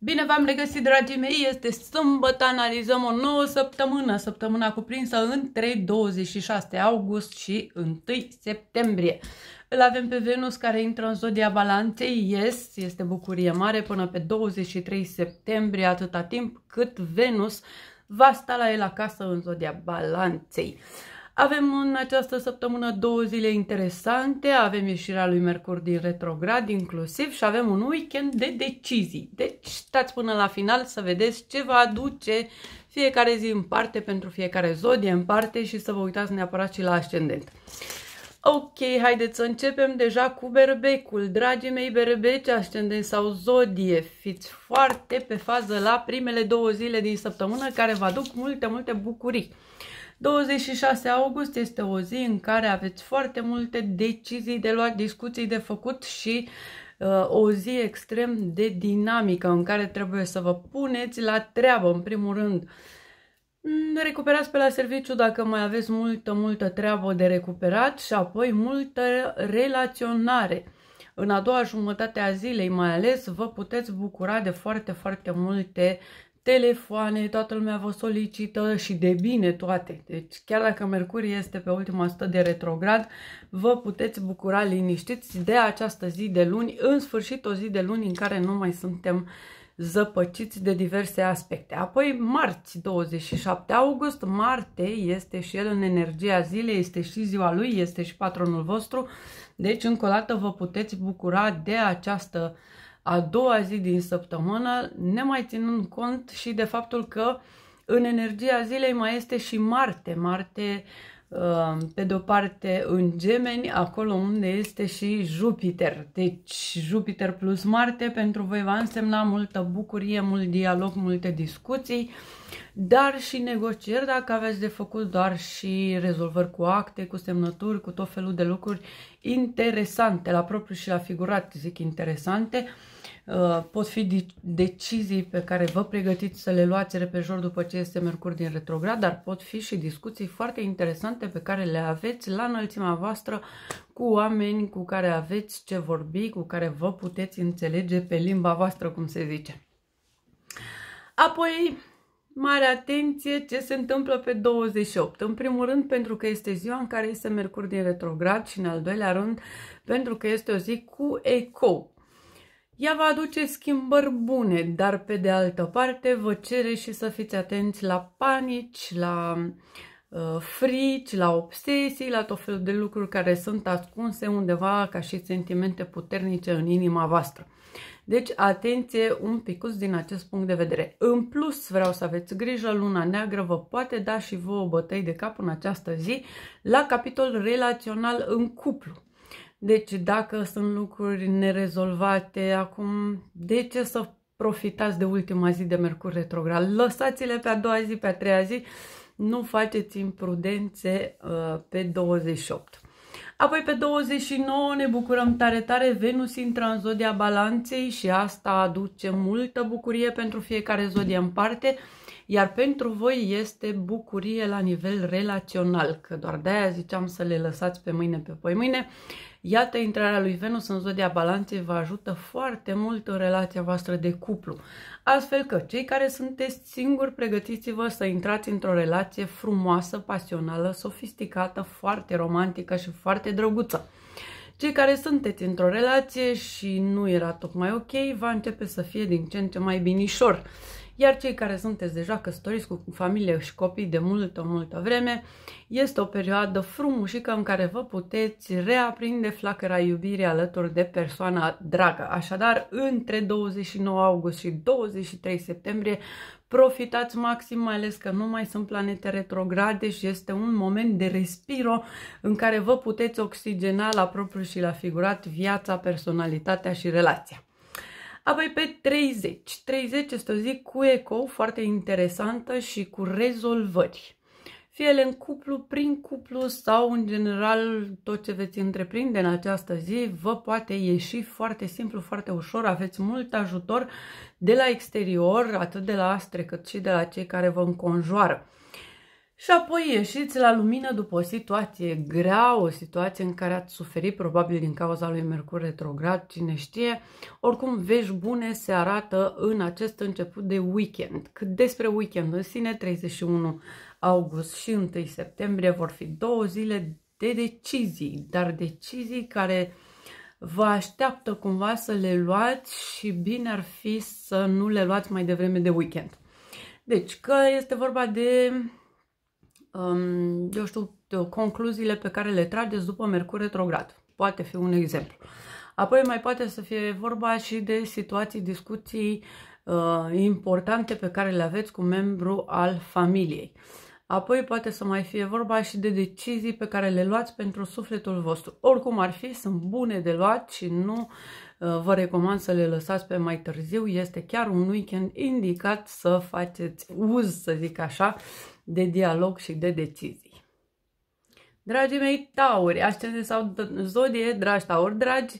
Bine v-am regăsit, dragii mei! Este sâmbătă, analizăm o nouă săptămână, săptămâna cuprinsă între 26 august și 1 septembrie. Îl avem pe Venus care intră în zodia balanței, yes, este bucurie mare până pe 23 septembrie, atâta timp cât Venus va sta la el acasă în zodia balanței. Uh, avem în această săptămână două zile interesante, avem ieșirea lui Mercur din retrograd inclusiv și avem un weekend de decizii. Deci stați până la final să vedeți ce va aduce fiecare zi în parte pentru fiecare zodie în parte și să vă uitați neapărat și la ascendent. Ok, haideți să începem deja cu berbecul. Dragii mei berbeci, ascendent sau zodie, fiți foarte pe fază la primele două zile din săptămână care vă aduc multe, multe bucurii. 26 august este o zi în care aveți foarte multe decizii de luat, discuții de făcut și uh, o zi extrem de dinamică în care trebuie să vă puneți la treabă, în primul rând. Mm, recuperați pe la serviciu dacă mai aveți multă, multă treabă de recuperat și apoi multă relaționare. În a doua jumătate a zilei mai ales vă puteți bucura de foarte, foarte multe telefoane, toată lumea vă solicită și de bine toate. Deci chiar dacă Mercurie este pe ultima stă de retrograd, vă puteți bucura liniștiți de această zi de luni, în sfârșit o zi de luni în care nu mai suntem zăpăciți de diverse aspecte. Apoi marți 27 august, Marte este și el în energia zilei, este și ziua lui, este și patronul vostru, deci încă o dată vă puteți bucura de această uh, a doua zi din săptămână, nemai ținând cont și de faptul că în energia zilei mai este și Marte. Marte, uh, pe de-o parte, în gemeni, acolo unde este și Jupiter. Deci Jupiter plus Marte pentru voi va însemna multă bucurie, mult dialog, multe discuții, dar și negocieri dacă aveți de făcut doar și rezolvări cu acte, cu semnături, cu tot felul de lucruri interesante, la propriu și la figurat zic interesante, Uh, pot fi decizii pe care vă pregătiți să le luați repejor după ce este Mercur din retrograd, dar pot fi și discuții foarte interesante pe care le aveți la înălțimea voastră cu oameni cu care aveți ce vorbi, cu care vă puteți înțelege pe limba voastră, cum se zice. Apoi, mare atenție ce se întâmplă pe 28. În primul rând pentru că este ziua în care este Mercur din retrograd și în al doilea rând pentru că este o zi cu ecou. Ea va aduce schimbări bune, dar pe de altă parte vă cere și să fiți atenți la panici, la uh, frici, la obsesii, la tot felul de lucruri care sunt ascunse undeva ca și sentimente puternice în inima voastră. Deci atenție un picuț din acest punct de vedere. În plus vreau să aveți grijă, luna neagră vă poate da și vouă bătăi de cap în această zi la capitol relațional în cuplu. Deci dacă sunt lucruri nerezolvate acum, de ce să profitați de ultima zi de Mercur retrograd? Lăsați-le pe a doua zi, pe a treia zi, nu faceți imprudențe uh, pe 28. Apoi pe 29 ne bucurăm tare tare, Venus intră în zodia balanței și asta aduce multă bucurie pentru fiecare zodie în parte, iar pentru voi este bucurie la nivel relațional, că doar de-aia ziceam să le lăsați pe mâine, pe poi mâine. Iată, intrarea lui Venus în zodia balanței vă ajută foarte mult în relația voastră de cuplu. Astfel că, cei care sunteți singuri, pregătiți-vă să intrați într-o relație frumoasă, pasională, sofisticată, foarte romantică și foarte drăguță. Cei care sunteți într-o relație și nu era tocmai ok, va începe să fie din ce în ce mai binișor. Iar cei care sunteți deja căsătoriți cu familie și copii de multă, multă vreme, este o perioadă frumușică în care vă puteți reaprinde flacăra iubirii alături de persoana dragă. Așadar, între 29 august și 23 septembrie, profitați maxim, mai ales că nu mai sunt planete retrograde și este un moment de respiro în care vă puteți oxigena la propriu și la figurat viața, personalitatea și relația. Apoi pe 30. 30 este o zi cu eco, foarte interesantă și cu rezolvări. Fie ele în cuplu, prin cuplu sau în general tot ce veți întreprinde în această zi vă poate ieși foarte simplu, foarte ușor. Aveți mult ajutor de la exterior, atât de la astre cât și de la cei care vă înconjoară. Și apoi ieșiți la lumină după o situație grea, o situație în care ați suferit probabil din cauza lui Mercur retrograd, cine știe. Oricum, vești bune se arată în acest început de weekend. Cât despre weekend în sine, 31 august și 1 septembrie vor fi două zile de decizii, dar decizii care vă așteaptă cumva să le luați și bine ar fi să nu le luați mai devreme de weekend. Deci că este vorba de Um, eu știu, concluziile pe care le trageți după Mercur retrograd. Poate fi un exemplu. Apoi mai poate să fie vorba și de situații, discuții uh, importante pe care le aveți cu membru al familiei. Apoi poate să mai fie vorba și de decizii pe care le luați pentru sufletul vostru. Oricum ar fi, sunt bune de luat și nu uh, vă recomand să le lăsați pe mai târziu. Este chiar un weekend indicat să faceți uz, să zic așa, de dialog și de decizii. Dragii mei tauri, ascendent sau zodie, dragi tauri, dragi,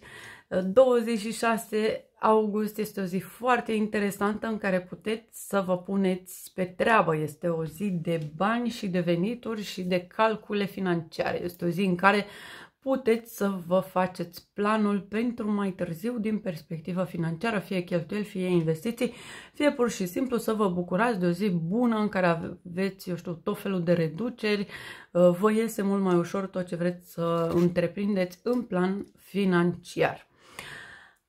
26 august este o zi foarte interesantă în care puteți să vă puneți pe treabă. Este o zi de bani și de venituri și de calcule financiare. Este o zi în care puteți să vă faceți planul pentru mai târziu din perspectiva financiară, fie cheltuieli, fie investiții, fie pur și simplu să vă bucurați de o zi bună în care aveți, eu știu, tot felul de reduceri, uh, vă iese mult mai ușor tot ce vreți să întreprindeți în plan financiar.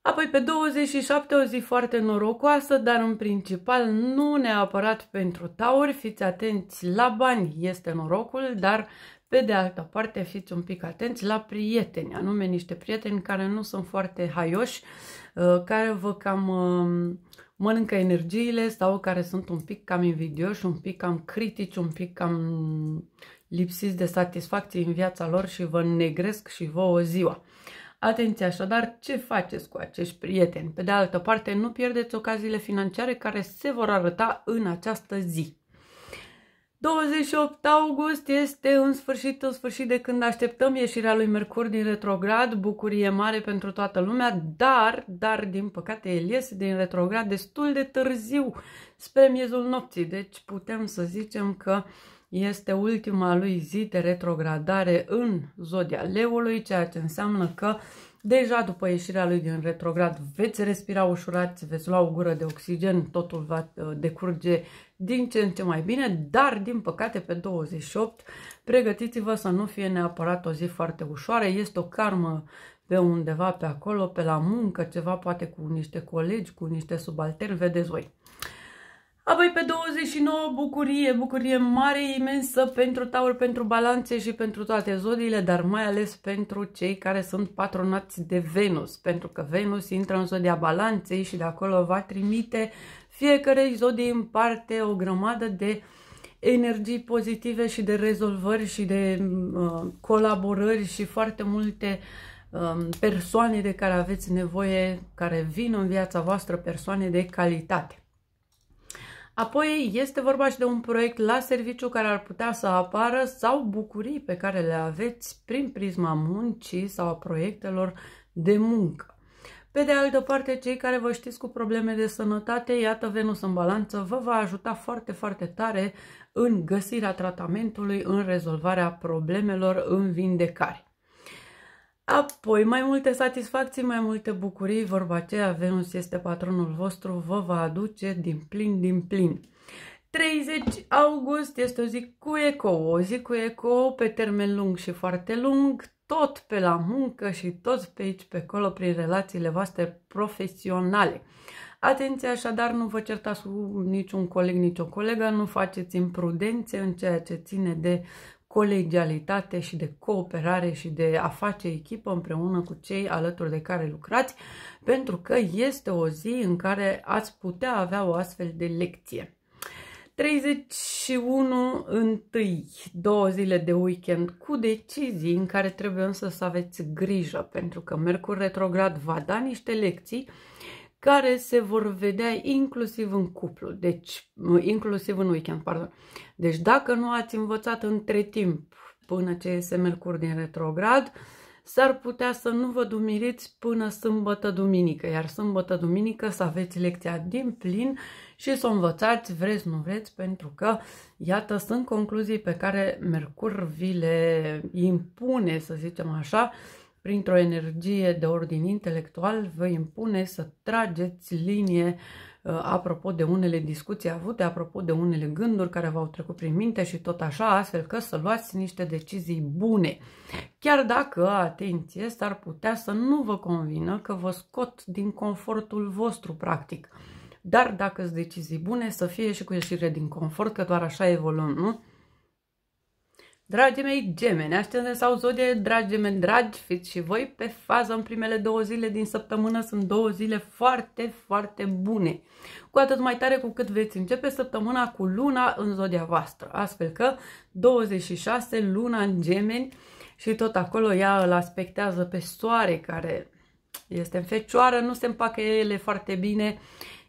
Apoi pe 27 o zi foarte norocoasă, dar în principal nu neapărat pentru tauri, fiți atenți la bani, este norocul, dar pe de altă parte, fiți un pic atenți la prieteni, anume niște prieteni care nu sunt foarte haioși, uh, care vă cam um, mănâncă energiile sau care sunt un pic cam invidioși, un pic cam critici, un pic cam lipsiți de satisfacție în viața lor și vă negresc și vă o ziua. Atenție așadar, ce faceți cu acești prieteni? Pe de altă parte, nu pierdeți ocaziile financiare care se vor arăta în această zi. 28 august este în sfârșit, în sfârșit de când așteptăm ieșirea lui Mercur din retrograd, bucurie mare pentru toată lumea, dar, dar din păcate el iese din retrograd destul de târziu spre miezul nopții, deci putem să zicem că este ultima lui zi de retrogradare în zodia leului, ceea ce înseamnă că uh, Deja după ieșirea lui din retrograd veți respira ușurați, veți lua o gură de oxigen, totul va uh, decurge din ce în ce mai bine, dar din păcate pe 28 pregătiți-vă să nu fie neapărat o zi foarte ușoară, este o karmă pe undeva pe acolo, pe la muncă, ceva poate cu niște colegi, cu niște subalteri, vedeți voi. Apoi pe 29, bucurie, bucurie mare, imensă pentru taur, pentru balanțe și pentru toate zodiile, dar mai ales pentru cei care sunt patronați de Venus, pentru că Venus intră în zodia balanței și de acolo va trimite fiecare zodie în parte o grămadă de energii pozitive și de rezolvări și de uh, colaborări și foarte multe um, persoane de care aveți nevoie, care vin în viața voastră, persoane de calitate. Apoi este vorba și de un proiect la serviciu care ar putea să apară sau bucurii pe care le aveți prin prisma muncii sau a proiectelor de muncă. Pe de altă parte, cei care vă știți cu probleme de sănătate, iată Venus în balanță, vă va ajuta foarte, foarte tare în găsirea tratamentului, în rezolvarea problemelor, în vindecare. Apoi, mai multe satisfacții, mai multe bucurii, vorba aceea, Venus este patronul vostru, vă va aduce din plin, din plin. 30 august este o zi cu eco, o zi cu eco pe termen lung și foarte lung, tot pe la muncă și tot pe aici, pe acolo, prin relațiile voastre profesionale. Atenție așadar, nu vă certați cu niciun coleg, nicio colegă, nu faceți imprudențe în ceea ce ține de colegialitate și de cooperare și de a face echipă împreună cu cei alături de care lucrați, pentru că este o zi în care ați putea avea o astfel de lecție. 31 întâi, două zile de weekend cu decizii în care trebuie însă să aveți grijă, pentru că Mercur retrograd va da niște lecții care se vor vedea inclusiv în cuplu, deci inclusiv în weekend, pardon. Deci dacă nu ați învățat între timp până ce este Mercur din retrograd, s-ar putea să nu vă dumiriți până sâmbătă-duminică, iar sâmbătă-duminică să aveți lecția din plin și să o învățați, vreți, nu vreți, pentru că, iată, sunt concluzii pe care Mercur vi le impune, să zicem așa, printr-o energie de ordin intelectual, vă impune să trageți linie uh, apropo de unele discuții avute, apropo de unele gânduri care v-au trecut prin minte și tot așa, astfel că să luați niște decizii bune. Chiar dacă, atenție, s-ar putea să nu vă convină că vă scot din confortul vostru, practic. Dar dacă sunt decizii bune, să fie și cu ieșire din confort, că doar așa evoluăm, nu? Dragii mei gemeni, ascendent sau zodie, dragi gemeni, dragi, fiți și voi pe fază în primele două zile din săptămână. Sunt două zile foarte, foarte bune. Cu atât mai tare cu cât veți începe săptămâna cu luna în zodia voastră. Astfel că 26 luna în gemeni și tot acolo ea îl aspectează pe soare care este în fecioară, nu se împacă ele foarte bine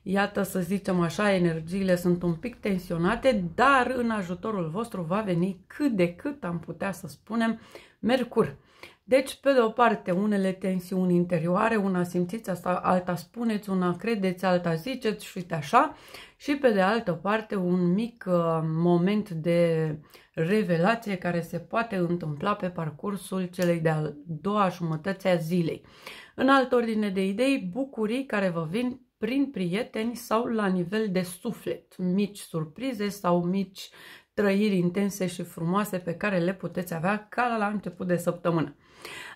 Iată, să zicem așa, energiile sunt un pic tensionate, dar în ajutorul vostru va veni cât de cât am putea să spunem Mercur. Deci, pe de o parte, unele tensiuni interioare, una simțiți asta, alta spuneți, una credeți, alta ziceți și uite așa. Și pe de altă parte, un mic uh, moment de revelație care se poate întâmpla pe parcursul celei de-a doua jumătăți a zilei. În altă ordine de idei, bucurii care vă vin prin prieteni sau la nivel de suflet, mici surprize sau mici trăiri intense și frumoase pe care le puteți avea ca la început de săptămână.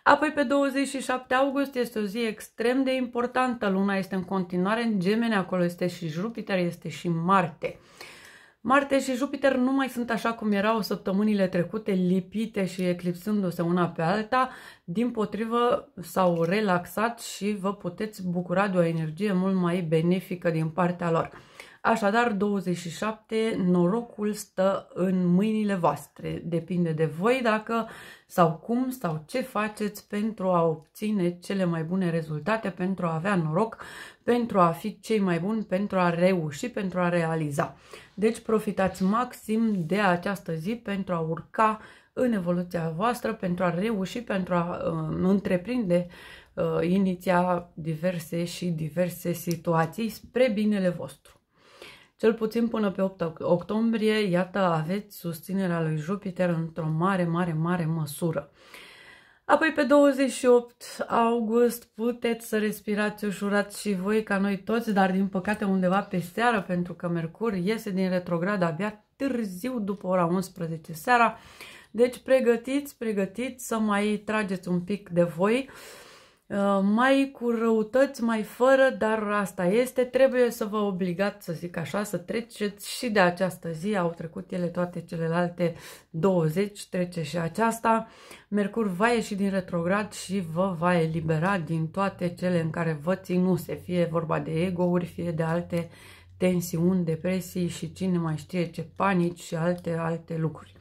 Apoi pe 27 august este o zi extrem de importantă, luna este în continuare în Gemeni, acolo este și Jupiter, este și Marte. Uh, Marte și Jupiter nu mai sunt așa cum erau săptămânile trecute, lipite și eclipsându-se una pe alta, din potrivă s-au relaxat și vă puteți bucura de o energie mult mai benefică din partea lor. Așadar, 27, norocul stă în mâinile voastre. Depinde de voi dacă sau cum sau ce faceți pentru a obține cele mai bune rezultate, pentru a avea noroc, pentru a fi cei mai buni, pentru a reuși, pentru a realiza. Deci profitați maxim de această zi pentru a urca în evoluția voastră, pentru a reuși, pentru a uh, întreprinde uh, iniția diverse și diverse situații spre binele vostru. Cel puțin până pe 8 octombrie, iată, aveți susținerea lui Jupiter într-o mare, mare, mare măsură. Apoi pe 28 august puteți să respirați ușurat și voi ca noi toți, dar din păcate undeva pe seară, pentru că Mercur iese din retrograd abia târziu după ora 11 seara. Deci pregătiți, pregătiți să mai trageți un pic de voi. Uh, Uh, mai cu răutăți, mai fără, dar asta este. Trebuie să vă obligați, să zic așa, să treceți și de această zi. Au trecut ele toate celelalte 20, trece și aceasta. Mercur va ieși din retrograd și vă va elibera din toate cele în care vă ținuse, fie vorba de egouri, fie de alte tensiuni, depresii și cine mai știe ce panici și alte, alte lucruri.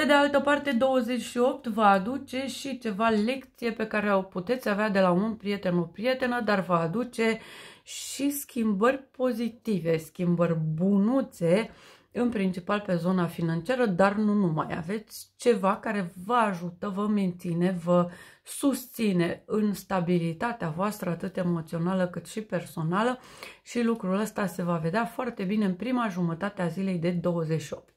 Pe de altă parte, 28 vă aduce și ceva lecție pe care o puteți avea de la un prieten, o prietenă, dar vă aduce și schimbări pozitive, schimbări bunuțe, în principal pe zona financiară, dar nu numai. Aveți ceva care vă ajută, vă menține, vă susține în stabilitatea voastră, atât emoțională cât și personală și lucrul ăsta se va vedea foarte bine în prima jumătate a zilei de 28.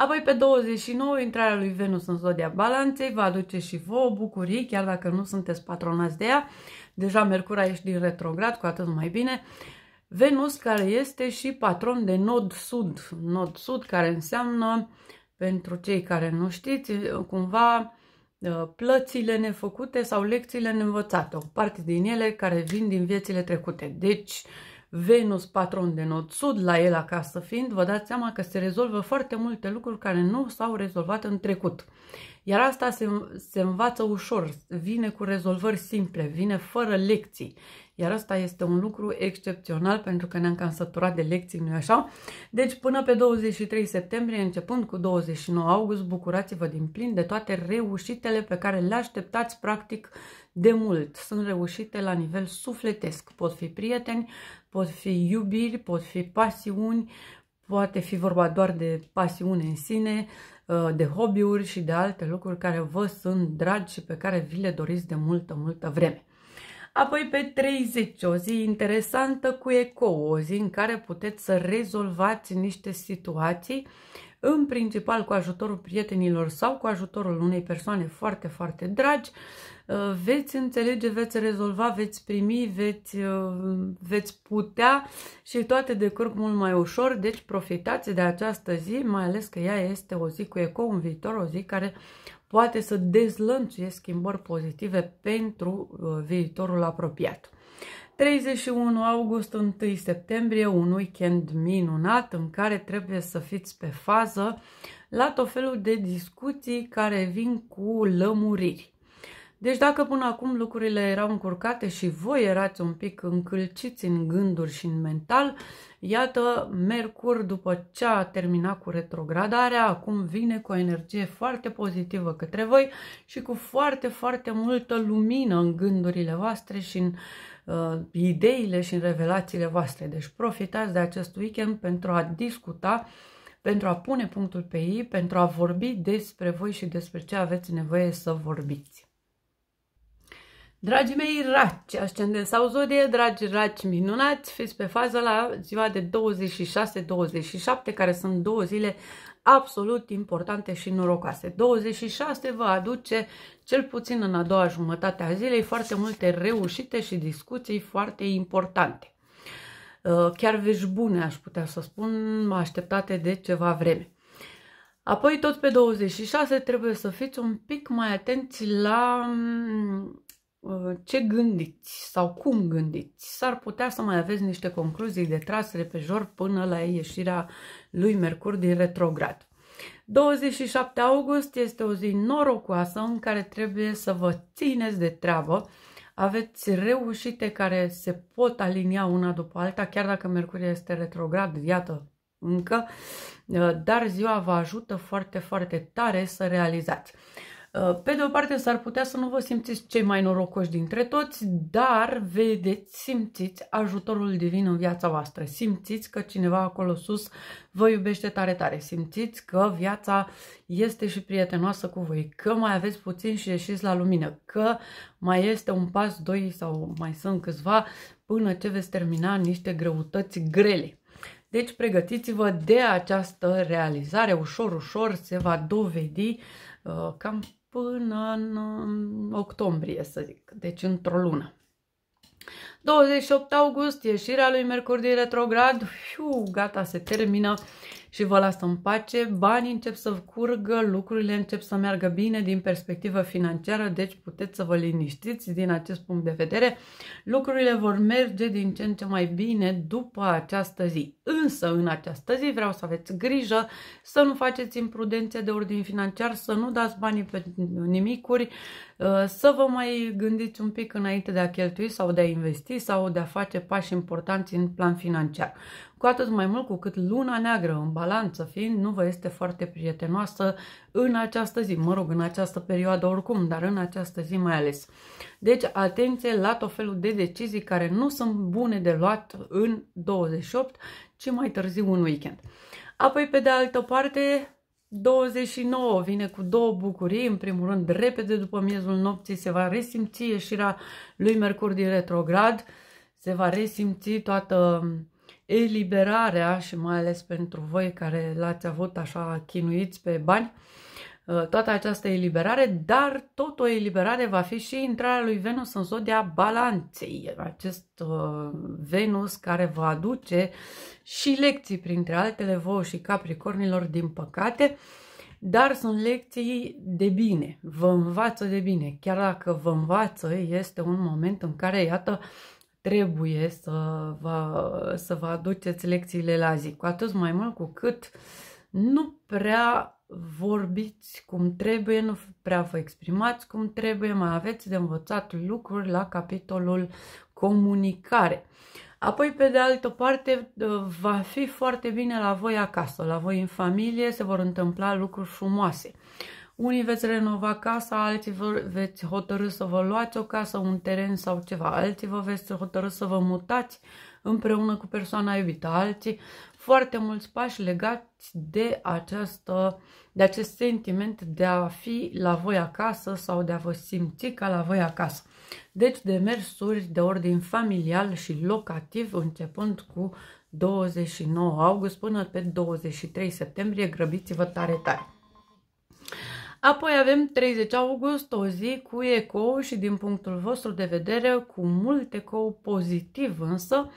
Apoi pe 29, intrarea lui Venus în zodia balanței va aduce și vouă bucurii, chiar dacă nu sunteți patronați de ea. Deja Mercur a ieșit din retrograd, cu atât mai bine. Venus, care este și patron de nod sud, nod sud care înseamnă, pentru cei care nu știți, cumva uh, plățile nefăcute sau lecțiile neînvățate, o parte din ele care vin din viețile trecute. Deci, uh, Venus, patron de nod sud, la el acasă fiind, vă dați seama că se rezolvă foarte multe lucruri care nu s-au rezolvat în trecut. Iar asta se, se învață ușor, vine cu rezolvări simple, vine fără lecții. Iar asta este un lucru excepțional pentru că ne-am cam săturat de lecții, nu așa? Deci până pe 23 septembrie, începând cu 29 august, bucurați-vă din plin de toate reușitele pe care le așteptați practic de mult, sunt reușite la nivel sufletesc. Pot fi prieteni, pot fi iubiri, pot fi pasiuni, poate fi vorba doar de pasiune în sine, uh, de hobby-uri și de alte lucruri care vă sunt dragi și pe care vi le doriți de multă, multă vreme. Apoi pe 30, o zi interesantă cu eco o zi în care puteți să rezolvați niște situații, în principal cu ajutorul prietenilor sau cu ajutorul unei persoane foarte, foarte dragi, Uh, veți înțelege, veți rezolva, veți primi, veți, uh, veți putea și toate de curg mult mai ușor. Deci profitați de această zi, mai ales că ea este o zi cu eco un viitor, o zi care poate să dezlănțuie schimbări pozitive pentru uh, viitorul apropiat. 31 august, 1 septembrie, un weekend minunat în care trebuie să fiți pe fază la tot felul de discuții care vin cu lămuriri. Deci dacă până acum lucrurile erau încurcate și voi erați un pic încălciți în gânduri și în mental, iată, Mercur după ce a terminat cu retrogradarea, acum vine cu o energie foarte pozitivă către voi și cu foarte, foarte multă lumină în gândurile voastre și în uh, ideile și în revelațiile voastre. Deci profitați de acest weekend pentru a discuta pentru a pune punctul pe ei, pentru a vorbi despre voi și despre ce aveți nevoie să vorbiți. Dragii mei raci, ascendent sau zodie, dragi raci minunați, fiți pe fază la ziua de 26-27, care sunt două zile absolut importante și norocoase. 26 vă aduce, cel puțin în a doua jumătate a zilei, foarte multe reușite și discuții foarte importante. Uh, chiar vești bune, aș putea să spun, așteptate de ceva vreme. Apoi, tot pe 26, trebuie să fiți un pic mai atenți la mm, Uh, ce gândiți sau cum gândiți. S-ar putea să mai aveți niște concluzii de tras repejor până la ieșirea lui Mercur din retrograd. 27 august este o zi norocoasă în care trebuie să vă țineți de treabă. Aveți reușite care se pot alinia una după alta, chiar dacă Mercur este retrograd, iată, încă, uh, dar ziua vă ajută foarte, foarte tare să realizați. Uh, pe de o parte s-ar putea să nu vă simțiți cei mai norocoși dintre toți, dar vedeți, simțiți ajutorul divin în viața voastră. Simțiți că cineva acolo sus vă iubește tare tare. Simțiți că viața este și prietenoasă cu voi, că mai aveți puțin și ieșiți la lumină, că mai este un pas, doi sau mai sunt câțiva până ce veți termina niște greutăți grele. Deci pregătiți-vă de această realizare, ușor, ușor se va dovedi uh, cam până în octombrie, să zic, deci într-o lună. 28 august, ieșirea lui Mercur din retrograd, Fiu, gata, se termină și vă las în pace, banii încep să curgă, lucrurile încep să meargă bine din perspectivă financiară, deci puteți să vă liniștiți din acest punct de vedere. Lucrurile vor merge din ce în ce mai bine după această zi. Însă în această zi vreau să aveți grijă să nu faceți imprudențe de ordin financiar, să nu dați banii pe nimicuri, Uh, să vă mai gândiți un pic înainte de a cheltui sau de a investi sau de a face pași importanți în plan financiar. Cu atât mai mult cu cât luna neagră în balanță fiind nu vă este foarte prietenoasă în această zi, mă rog, în această perioadă oricum, dar în această zi mai ales. Deci atenție la tot felul de decizii care nu sunt bune de luat în 28, ci mai târziu un weekend. Apoi, pe de altă parte, 29 vine cu două bucurii, în primul rând, repede după miezul nopții se va resimți ieșirea lui Mercur din retrograd, se va resimți toată eliberarea și mai ales pentru voi care l-ați avut așa chinuiți pe bani, uh, Uh, toată această eliberare, dar tot o eliberare va fi și intrarea lui Venus în zodia balanței, acest uh, Venus care va aduce și lecții, printre altele, voi și capricornilor, din păcate, dar sunt lecții de bine, vă învață de bine, chiar dacă vă învață, este un moment în care, iată, trebuie să vă, să vă aduceți lecțiile la zi, cu atât mai mult cu cât nu prea vorbiți cum trebuie, nu prea vă exprimați cum trebuie, mai aveți de învățat lucruri la capitolul comunicare. Apoi, pe de altă parte, va fi foarte bine la voi acasă, la voi în familie, se vor întâmpla lucruri frumoase. Unii veți renova casa, alții vă veți hotărâ să vă luați o casă, un teren sau ceva, alții vă veți hotărâ să vă mutați împreună cu persoana iubită, alții foarte mulți pași legați de, această, de acest sentiment de a fi la voi acasă sau de a vă simți ca la voi acasă. Deci demersuri de ordin familial și locativ începând cu 29 august până pe 23 septembrie, grăbiți-vă tare tare! Apoi avem 30 august, o zi cu ecou și din punctul vostru de vedere cu mult ecou pozitiv însă,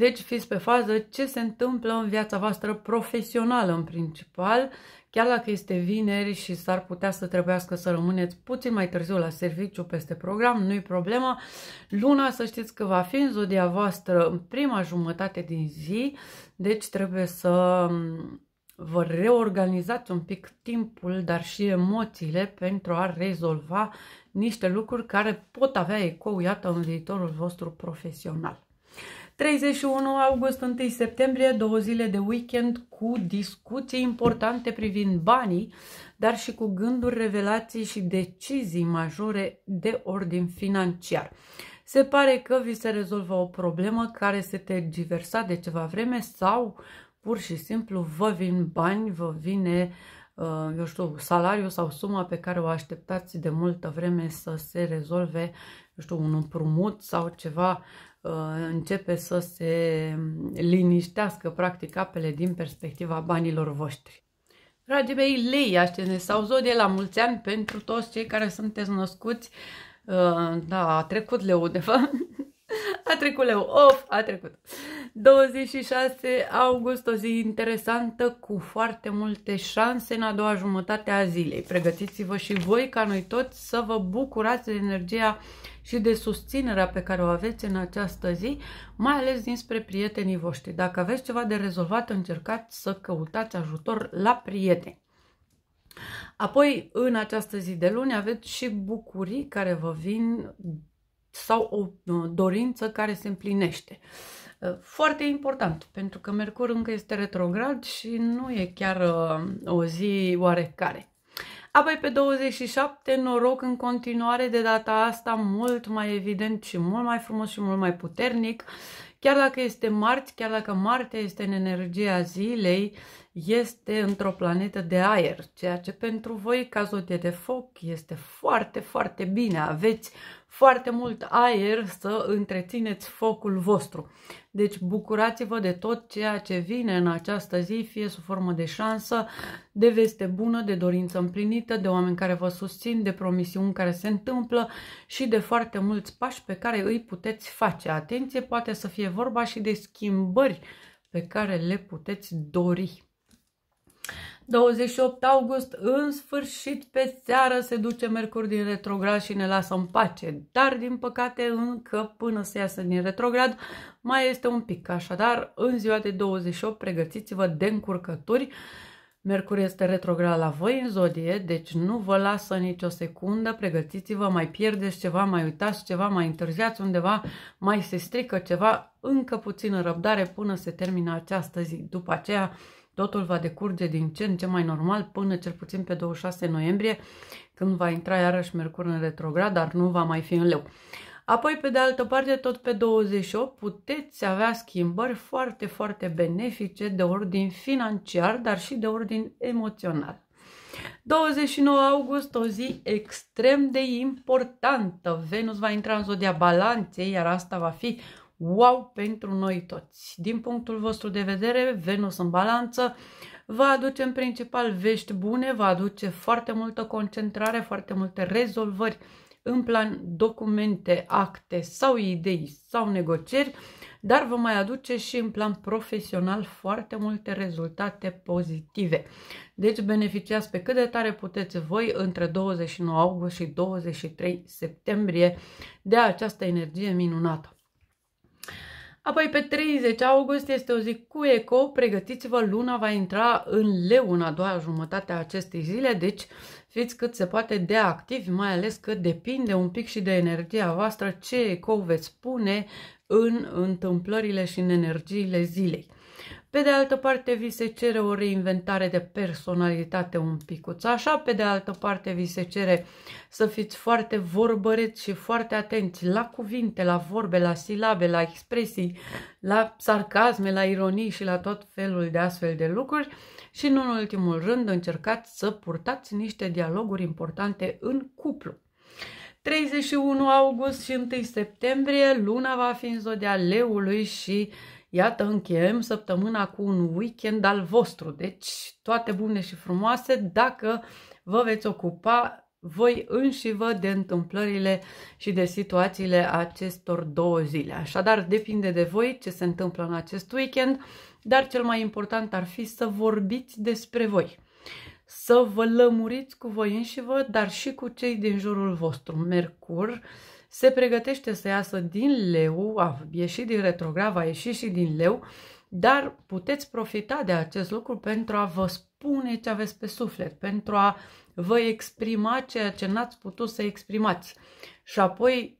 deci fiți pe fază ce se întâmplă în viața voastră profesională în principal, chiar dacă este vineri și s-ar putea să trebuiască să rămâneți puțin mai târziu la serviciu peste program, nu-i problema. Luna să știți că va fi în zodia voastră în prima jumătate din zi, deci trebuie să mm, vă reorganizați un pic timpul, dar și emoțiile pentru a rezolva niște lucruri care pot avea ecou, iată, în viitorul vostru profesional. 31 august, 1 septembrie, două zile de weekend cu discuții importante privind banii, dar și cu gânduri, revelații și decizii majore de ordin financiar. Se pare că vi se rezolvă o problemă care se tergiversa de ceva vreme sau pur și simplu vă vin bani, vă vine uh, eu știu, salariu sau suma pe care o așteptați de multă vreme să se rezolve, eu știu, un împrumut sau ceva Uh, începe să se liniștească practic apele din perspectiva banilor voștri. Dragii mei, lei, aștepte sau zodie la mulți ani pentru toți cei care sunteți născuți. Uh, da, a trecut leu, de fapt. A trecut leu, of, a trecut. 26 august, o zi interesantă cu foarte multe șanse în a doua jumătate a zilei. Pregătiți-vă și voi ca noi toți să vă bucurați de energia uh, și de susținerea pe care o aveți în această zi, mai ales dinspre prietenii voștri. Dacă aveți ceva de rezolvat, încercați să căutați ajutor la prieteni. Apoi, în această zi de luni, aveți și bucurii care vă vin sau o dorință care se împlinește. Uh, foarte important, pentru că Mercur încă este retrograd și nu e chiar uh, o zi oarecare. Apoi pe 27, noroc în continuare de data asta mult mai evident și mult mai frumos și mult mai puternic. Chiar dacă este marți, chiar dacă Marte este în energia zilei, este într-o planetă de aer, ceea ce pentru voi, ca zodie de foc, este foarte, foarte bine. Aveți foarte mult aer să întrețineți focul vostru. Deci bucurați-vă de tot ceea ce vine în această zi, fie sub formă de șansă, de veste bună, de dorință împlinită, de oameni care vă susțin, de promisiuni care se întâmplă și de foarte mulți pași pe care îi puteți face. Atenție, poate să fie vorba și de schimbări pe care le puteți dori. 28 august, în sfârșit pe seară se duce Mercur din retrograd și ne lasă în pace, dar din păcate încă până se iasă din retrograd mai este un pic, așadar în ziua de 28 pregătiți-vă de încurcături, Mercur este retrograd la voi în zodie, deci nu vă lasă nicio secundă, pregătiți-vă, mai pierdeți ceva, mai uitați ceva, mai întârziați undeva, mai se strică ceva, încă puțină răbdare până se termină această zi. După aceea Totul va decurge din ce în ce mai normal până cel puțin pe 26 noiembrie, când va intra iarăși Mercur în retrograd, dar nu va mai fi în leu. Apoi, pe de altă parte, tot pe 28 puteți avea schimbări foarte, foarte benefice de ordin financiar, dar și de ordin emoțional. 29 august, o zi extrem de importantă. Venus va intra în zodia balanței, iar asta va fi wow pentru noi toți. Din punctul vostru de vedere, Venus în balanță va aduce în principal vești bune, va aduce foarte multă concentrare, foarte multe rezolvări în plan documente, acte sau idei sau negocieri, dar vă mai aduce și în plan profesional foarte multe rezultate pozitive. Deci beneficiați pe cât de tare puteți voi între 29 august și 23 septembrie de această energie minunată. Apoi pe 30 august este o zi cu eco, pregătiți-vă, luna va intra în leu în a doua jumătate a acestei zile, deci fiți cât se poate de activi, mai ales că depinde un pic și de energia voastră ce eco veți pune în întâmplările și în energiile zilei. Pe de altă parte, vi se cere o reinventare de personalitate un picuț așa, pe de altă parte vi se cere să fiți foarte vorbăreți și foarte atenți la cuvinte, la vorbe, la silabe, la expresii, la sarcasme, la ironii și la tot felul de astfel de lucruri și, nu în ultimul rând, încercați să purtați niște dialoguri importante în cuplu. 31 august și 1 septembrie, luna va fi în zodia leului și Iată, încheiem săptămâna cu un weekend al vostru, deci toate bune și frumoase dacă vă veți ocupa voi înși vă de întâmplările și de situațiile acestor două zile. Așadar, depinde de voi ce se întâmplă în acest weekend, dar cel mai important ar fi să vorbiți despre voi să vă lămuriți cu voi înși vă, dar și cu cei din jurul vostru. Mercur se pregătește să iasă din leu, a ieșit din retrograv, a ieșit și din leu, dar puteți profita de acest lucru pentru a vă spune ce aveți pe suflet, pentru a vă exprima ceea ce n-ați putut să exprimați. Și apoi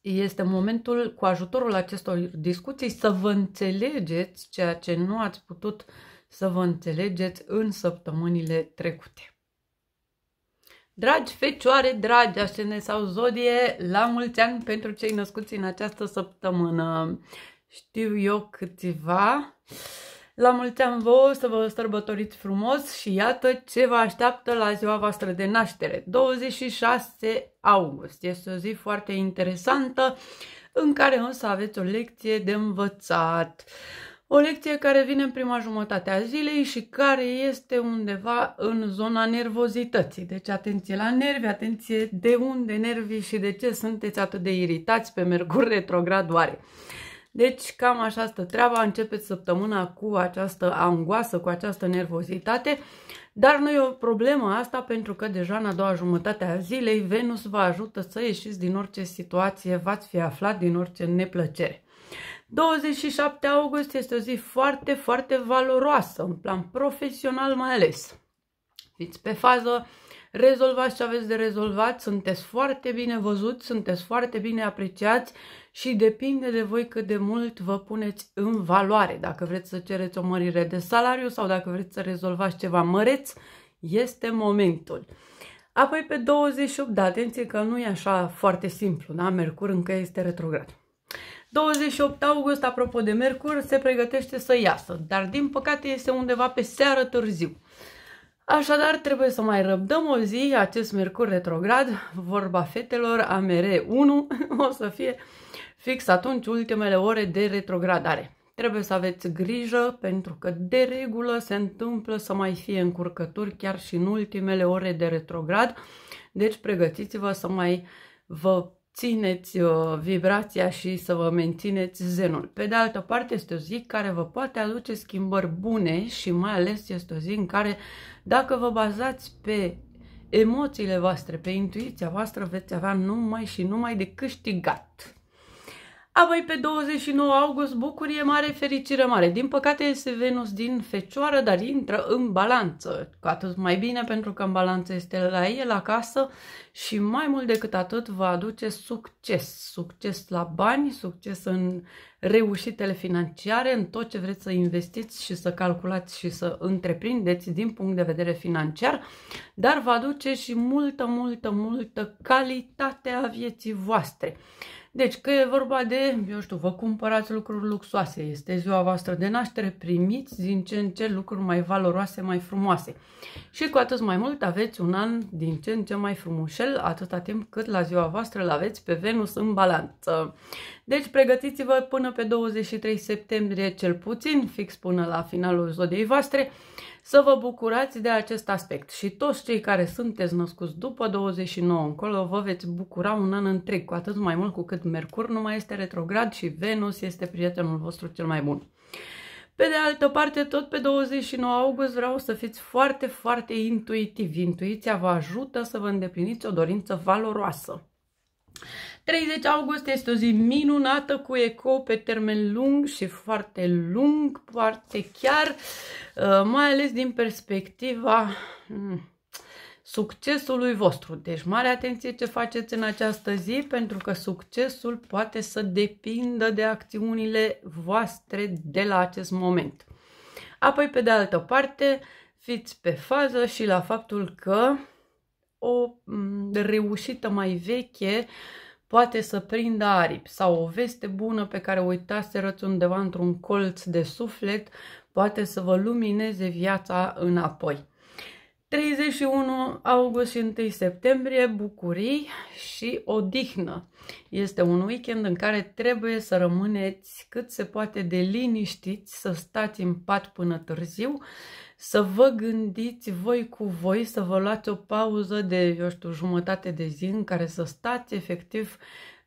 este momentul, cu ajutorul acestor discuții, să vă înțelegeți ceea ce nu ați putut să vă înțelegeți în săptămânile trecute. Dragi fecioare, dragi ascene sau zodie, la mulți ani pentru cei născuți în această săptămână. Știu eu câțiva. La mulți ani vouă, să vă sărbătoriți frumos și iată ce vă așteaptă la ziua voastră de naștere. 26 august. Este o zi foarte interesantă în care însă aveți o lecție de învățat. Uh, o lecție care vine în prima jumătate a zilei și care este undeva în zona nervozității. Deci atenție la nervi, atenție de unde nervii și de ce sunteți atât de iritați pe mercur retrogradoare. Deci cam așa stă treaba, începeți săptămâna cu această angoasă, cu această nervozitate, dar nu e o problemă asta pentru că deja în a doua jumătate a zilei Venus vă ajută să ieșiți din orice situație, v-ați fi aflat din orice neplăcere. 27 august este o zi foarte, foarte valoroasă, în plan profesional mai ales. Fiți pe fază, rezolvați ce aveți de rezolvat, sunteți foarte bine văzuți, sunteți foarte bine apreciați și depinde de voi cât de mult vă puneți în valoare. Dacă vreți să cereți o mărire de salariu sau dacă vreți să rezolvați ceva măreț, este momentul. Apoi pe 28, da, atenție că nu e așa foarte simplu, da? Mercur încă este retrograd. 28 august, apropo de Mercur, se pregătește să iasă, dar din păcate este undeva pe seară târziu. Așadar, trebuie să mai răbdăm o zi acest Mercur retrograd, vorba fetelor, AMR1, o să fie fix atunci ultimele ore de retrogradare. Trebuie să aveți grijă pentru că de regulă se întâmplă să mai fie încurcături chiar și în ultimele ore de retrograd, deci pregătiți-vă să mai vă țineți uh, vibrația și să vă mențineți zenul. Pe de altă parte, este o zi care vă poate aduce schimbări bune și mai ales este o zi în care, dacă vă bazați pe emoțiile voastre, pe intuiția voastră, veți avea numai și numai de câștigat. Apoi pe 29 august, bucurie mare, fericire mare. Din păcate este Venus din Fecioară, dar intră în balanță. Cu atât mai bine pentru că în balanță este la el acasă și mai mult decât atât va aduce succes. Succes la bani, succes în reușitele financiare, în tot ce vreți să investiți și să calculați și să întreprindeți din punct de vedere financiar, dar va aduce și multă, multă, multă calitate a vieții voastre. Deci, că e vorba de, eu știu, vă cumpărați lucruri luxoase, este ziua voastră de naștere, primiți din ce în ce lucruri mai valoroase, mai frumoase. Și cu atât mai mult aveți un an din ce în ce mai frumușel, atâta timp cât la ziua voastră îl aveți pe Venus în balanță. Deci pregătiți-vă până pe 23 septembrie cel puțin, fix până la finalul zodiei voastre, să vă bucurați de acest aspect. Și toți cei care sunteți născuți după 29 încolo vă veți bucura un an întreg, cu atât mai mult cu cât Mercur nu mai este retrograd și Venus este prietenul vostru cel mai bun. Pe de altă parte, tot pe 29 august vreau să fiți foarte, foarte intuitivi. Intuiția vă ajută să vă îndepliniți o dorință valoroasă. 30 august este o zi minunată cu eco pe termen lung și foarte lung, foarte chiar, uh, mai ales din perspectiva hmm, succesului vostru. Deci mare atenție ce faceți în această zi pentru că succesul poate să depindă de acțiunile voastre de la acest moment. Apoi, pe de altă parte, fiți pe fază și la faptul că o hmm, reușită mai veche uh, poate să prindă aripi sau o veste bună pe care o răți undeva într-un colț de suflet, poate să vă lumineze viața înapoi. 31 august și 1 septembrie, bucurii și odihnă. Este un weekend în care trebuie să rămâneți cât se poate de liniștiți, să stați în pat până târziu să vă gândiți voi cu voi, să vă luați o pauză de, eu știu, jumătate de zi în care să stați efectiv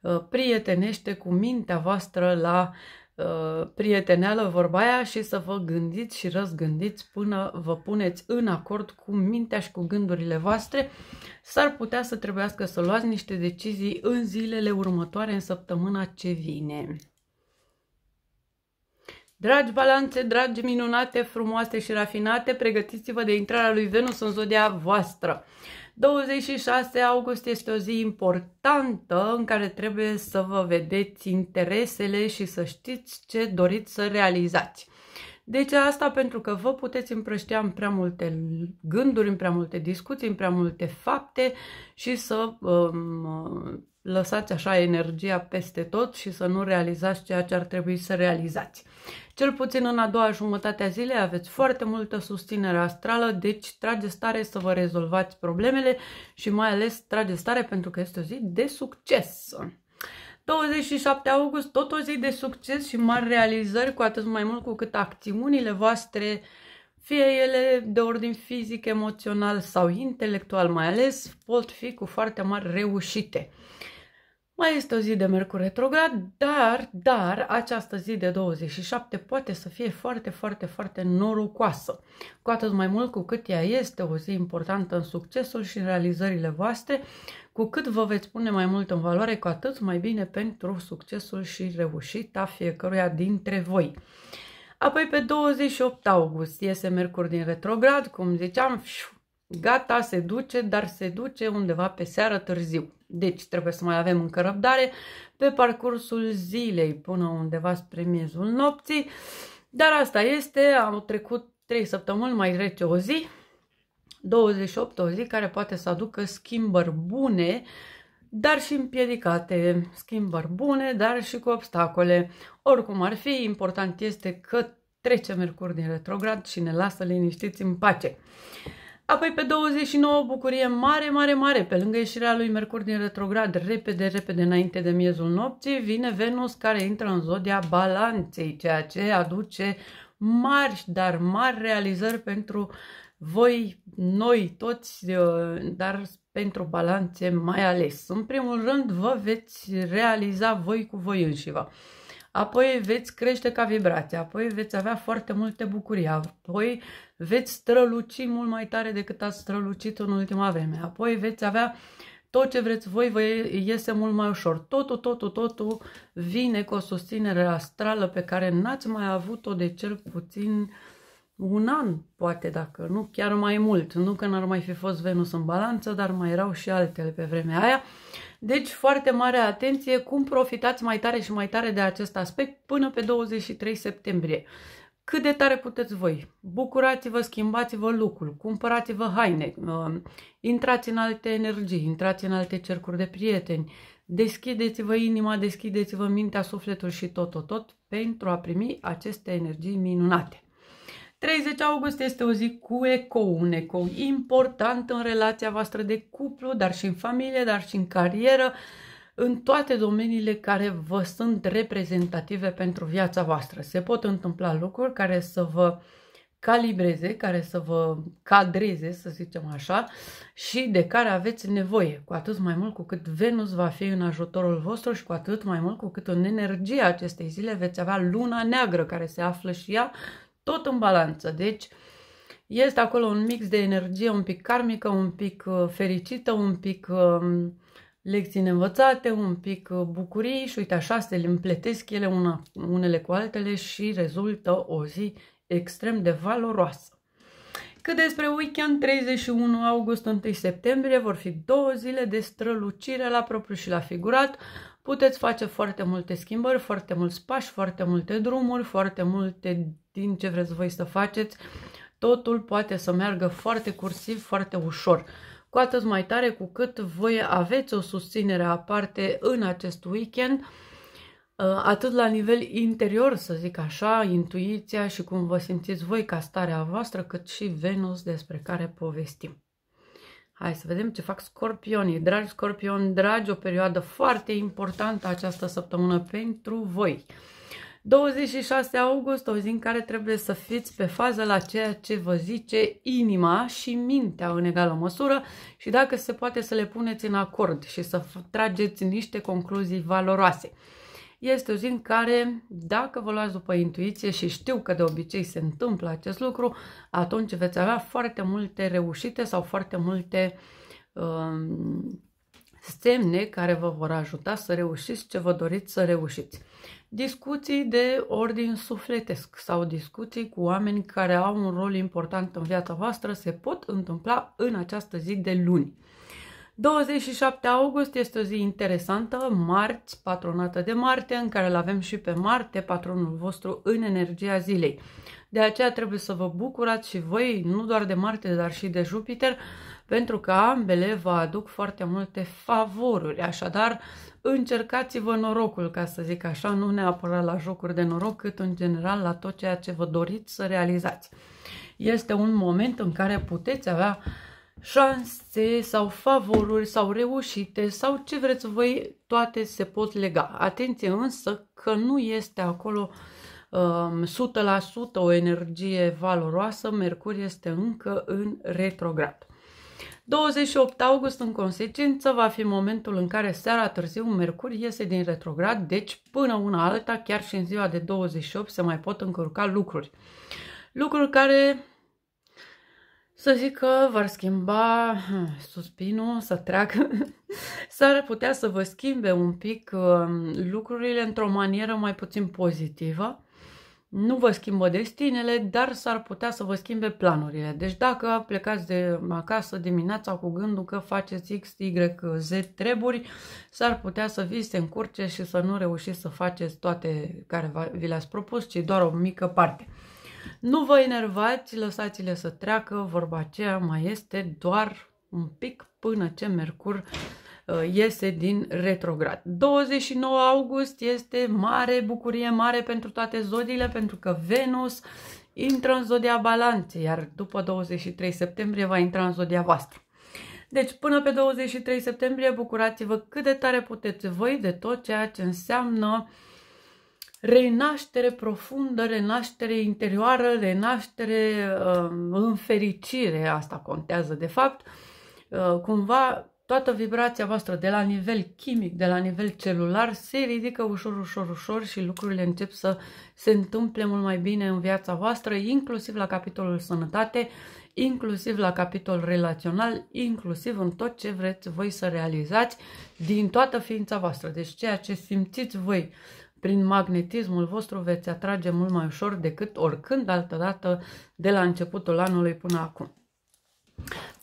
uh, prietenește cu mintea voastră la uh, prieteneală vorba aia și să vă gândiți și răzgândiți până vă puneți în acord cu mintea și cu gândurile voastre, s-ar putea să trebuiască să luați niște decizii în zilele următoare, în săptămâna ce vine. Dragi balanțe, dragi minunate, frumoase și rafinate, pregătiți-vă de intrarea lui Venus în zodia voastră. 26 august este o zi importantă în care trebuie să vă vedeți interesele și să știți ce doriți să realizați. Deci asta pentru că vă puteți împrăștia în prea multe gânduri, în prea multe discuții, în prea multe fapte și să um, lăsați așa energia peste tot și să nu realizați ceea ce ar trebui să realizați. Cel puțin în a doua jumătate a zilei aveți foarte multă susținere astrală, deci trage stare să vă rezolvați problemele și mai ales trage stare pentru că este o zi de succes. 27 august, tot o zi de succes și mari realizări, cu atât mai mult cu cât acțiunile voastre fie ele de ordin fizic, emoțional sau intelectual mai ales, pot fi cu foarte mari reușite. Mai este o zi de Mercur retrograd, dar, dar această zi de 27 poate să fie foarte, foarte, foarte norocoasă. Cu atât mai mult cu cât ea este o zi importantă în succesul și în realizările voastre, cu cât vă veți pune mai mult în valoare, cu atât mai bine pentru succesul și reușita fiecăruia dintre voi. Apoi pe 28 august iese Mercur din retrograd, cum ziceam, Gata, se duce, dar se duce undeva pe seară târziu. Deci trebuie să mai avem încă răbdare pe parcursul zilei până undeva spre miezul nopții. Dar asta este, am trecut 3 săptămâni, mai rece o zi, 28 o zi care poate să aducă schimbări bune, dar și împiedicate, schimbări bune, dar și cu obstacole. Oricum ar fi, important este că trece Mercur din retrograd și ne lasă liniștiți în pace. Apoi pe 29 bucurie mare, mare, mare, pe lângă ieșirea lui Mercur din retrograd, repede, repede înainte de miezul nopții, vine Venus care intră în zodia balanței, ceea ce aduce mari, dar mari realizări pentru voi, noi toți, uh, dar pentru balanțe mai ales. În primul rând, vă veți realiza voi cu voi înșiva. apoi veți crește ca vibrație, apoi veți avea foarte multe bucurii, apoi veți străluci mult mai tare decât ați strălucit în ultima vreme. Apoi veți avea tot ce vreți voi vă iese mult mai ușor. Totul, totul, totul vine cu o susținere astrală pe care n-ați mai avut-o de cel puțin un an, poate dacă nu, chiar mai mult. Nu că n-ar mai fi fost Venus în balanță, dar mai erau și altele pe vremea aia. Deci foarte mare atenție cum profitați mai tare și mai tare de acest aspect până pe 23 septembrie cât de tare puteți voi. Bucurați-vă, schimbați-vă lucrul, cumpărați-vă haine, uh, intrați în alte energii, intrați în alte cercuri de prieteni, deschideți-vă inima, deschideți-vă mintea, sufletul și tot, tot, tot pentru a primi aceste energii minunate. 30 august este o zi cu eco, un eco important în relația voastră de cuplu, dar și în familie, dar și în carieră, în toate domeniile care vă sunt reprezentative pentru viața voastră. Se pot întâmpla lucruri care să vă calibreze, care să vă cadreze, să zicem așa, și de care aveți nevoie, cu atât mai mult cu cât Venus va fi în ajutorul vostru și cu atât mai mult cu cât în energia acestei zile veți avea luna neagră care se află și ea tot în balanță. Deci este acolo un mix de energie un pic karmică, un pic uh, fericită, un pic um, lecții învățate, un pic uh, bucurii și uite așa se le împletesc ele una, unele cu altele și rezultă o zi extrem de valoroasă. Cât despre weekend, 31 august, 1 septembrie vor fi două zile de strălucire la propriu și la figurat. Puteți face foarte multe schimbări, foarte mulți pași, foarte multe drumuri, foarte multe din ce vreți voi să faceți. Totul poate să meargă foarte cursiv, foarte ușor cu atât mai tare cu cât voi aveți o susținere aparte în acest weekend, uh, atât la nivel interior, să zic așa, intuiția și cum vă simțiți voi ca starea voastră, cât și Venus despre care povestim. Hai să vedem ce fac scorpionii. Dragi scorpioni, dragi, o perioadă foarte importantă această săptămână pentru voi. 26 august, o zi în care trebuie să fiți pe fază la ceea ce vă zice inima și mintea în egală măsură și dacă se poate să le puneți în acord și să trageți niște concluzii valoroase. Este o zi în care, dacă vă luați după intuiție și știu că de obicei se întâmplă acest lucru, atunci veți avea foarte multe reușite sau foarte multe um, semne care vă vor ajuta să reușiți ce vă doriți să reușiți discuții de ordin sufletesc sau discuții cu oameni care au un rol important în viața voastră se pot întâmpla în această zi de luni. 27 august este o zi interesantă, marți, patronată de Marte, în care îl avem și pe Marte, patronul vostru, în energia zilei. De aceea trebuie să vă bucurați și voi, nu doar de Marte, dar și de Jupiter, pentru că ambele vă aduc foarte multe favoruri. Așadar, încercați-vă norocul, ca să zic așa, nu neapărat la jocuri de noroc, cât în general la tot ceea ce vă doriți să realizați. Este un moment în care puteți avea șanse sau favoruri sau reușite sau ce vreți voi, toate se pot lega. Atenție însă că nu este acolo um, 100% o energie valoroasă, Mercur este încă în retrograd. 28 august, în consecință, va fi momentul în care seara târziu Mercur iese din retrograd, deci până una alta, chiar și în ziua de 28, se mai pot încurca lucruri. Lucruri care, să zic că v-ar schimba hmm, suspinul, să treacă, s-ar putea să vă schimbe un pic um, lucrurile într-o manieră mai puțin pozitivă nu vă schimbă destinele, dar s-ar putea să vă schimbe planurile. Deci dacă plecați de acasă dimineața cu gândul că faceți X, Y, Z treburi, s-ar putea să vi se încurce și să nu reușiți să faceți toate care vi le-ați propus, ci doar o mică parte. Nu vă enervați, lăsați-le să treacă, vorba aceea mai este doar un pic până ce Mercur Uh, iese din retrograd. 29 august este mare bucurie, mare pentru toate zodiile, pentru că Venus intră în zodia balanței, iar după 23 septembrie va intra în zodia voastră. Deci, până pe 23 septembrie, bucurați-vă cât de tare puteți voi de tot ceea ce înseamnă renaștere profundă, renaștere interioară, renaștere uh, în fericire. Asta contează, de fapt. Uh, cumva toată vibrația voastră de la nivel chimic, de la nivel celular, se ridică ușor, ușor, ușor și lucrurile încep să se întâmple mult mai bine în viața voastră, inclusiv la capitolul sănătate, inclusiv la capitol relațional, inclusiv în tot ce vreți voi să realizați din toată ființa voastră. Deci ceea ce simțiți voi prin magnetismul vostru veți atrage mult mai ușor decât oricând altă dată de la începutul anului până acum.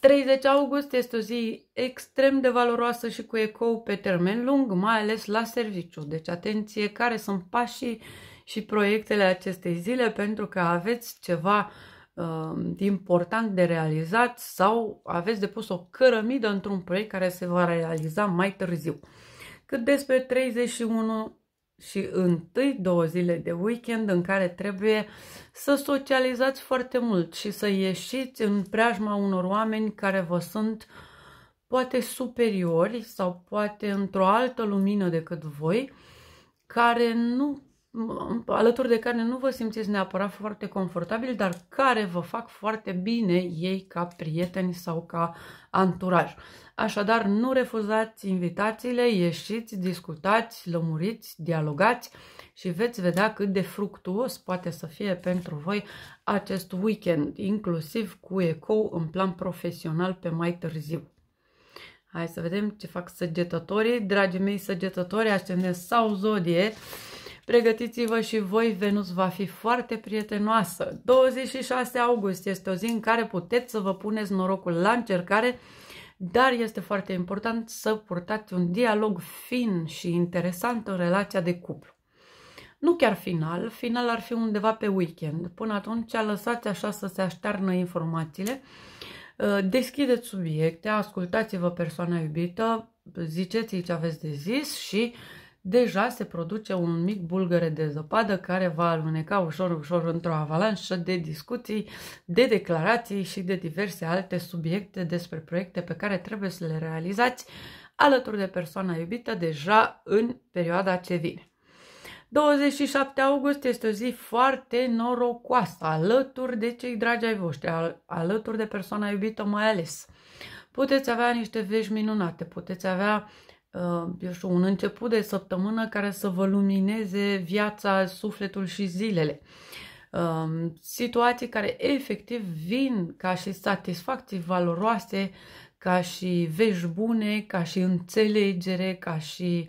30 august este o zi extrem de valoroasă și cu ecou pe termen lung, mai ales la serviciu. Deci atenție care sunt pașii și proiectele acestei zile pentru că aveți ceva uh, important de realizat sau aveți depus o cărămidă într-un proiect care se va realiza mai târziu. Cât despre 31 și întâi două zile de weekend în care trebuie să socializați foarte mult și să ieșiți în preajma unor oameni care vă sunt poate superiori sau poate într-o altă lumină decât voi, care nu alături de care nu vă simțiți neapărat foarte confortabil, dar care vă fac foarte bine ei ca prieteni sau ca anturaj. Așadar, nu refuzați invitațiile, ieșiți, discutați, lămuriți, dialogați și veți vedea cât de fructuos poate să fie pentru voi acest weekend, inclusiv cu ecou în plan profesional pe mai târziu. Hai să vedem ce fac săgetătorii. Dragii mei săgetători, ascendent sau zodie, Pregătiți-vă și voi, Venus va fi foarte prietenoasă. 26 august este o zi în care puteți să vă puneți norocul la încercare dar este foarte important să purtați un dialog fin și interesant în relația de cuplu. Nu chiar final, final ar fi undeva pe weekend. Până atunci lăsați așa să se aștearnă informațiile, uh, deschideți subiecte, ascultați-vă persoana iubită, ziceți ce aveți de zis și uh, deja se produce un mic bulgăre de zăpadă care va aluneca ușor, ușor într-o avalanșă de discuții, de declarații și de diverse alte subiecte despre proiecte pe care trebuie să le realizați alături de persoana iubită deja în perioada ce vine. 27 august este o zi foarte norocoasă, alături de cei dragi ai voștri, al, alături de persoana iubită mai ales. Puteți avea niște vești minunate, puteți avea Uh, eu știu, un început de săptămână care să vă lumineze viața, sufletul și zilele. Um, situații care efectiv vin ca și satisfacții valoroase, ca și vești bune, ca și înțelegere, ca și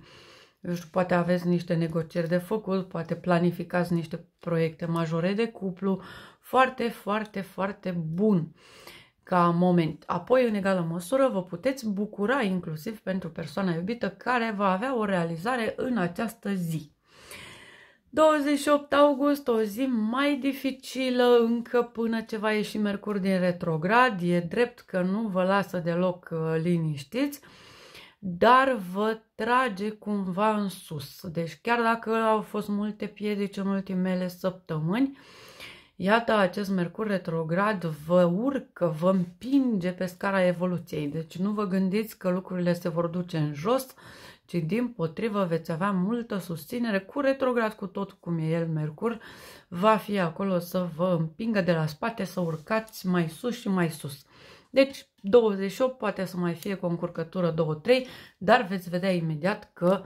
eu știu, poate aveți niște negocieri de făcut, poate planificați niște proiecte majore de cuplu, foarte, foarte, foarte bun. Uh, ca moment. Apoi, în egală măsură, vă puteți bucura inclusiv pentru persoana iubită care va avea o realizare în această zi. 28 august, o zi mai dificilă încă până ce va ieși Mercur din retrograd. E drept că nu vă lasă deloc uh, liniștiți, dar vă trage cumva în sus. Deci chiar dacă au fost multe piedici în ultimele săptămâni, Iată, acest Mercur retrograd vă urcă, vă împinge pe scara evoluției. Deci nu vă gândiți că lucrurile se vor duce în jos, ci din potrivă veți avea multă susținere cu retrograd, cu tot cum e el Mercur, va fi acolo să vă împingă de la spate, să urcați mai sus și mai sus. Deci 28 poate să mai fie cu o încurcătură 2-3, dar veți vedea imediat că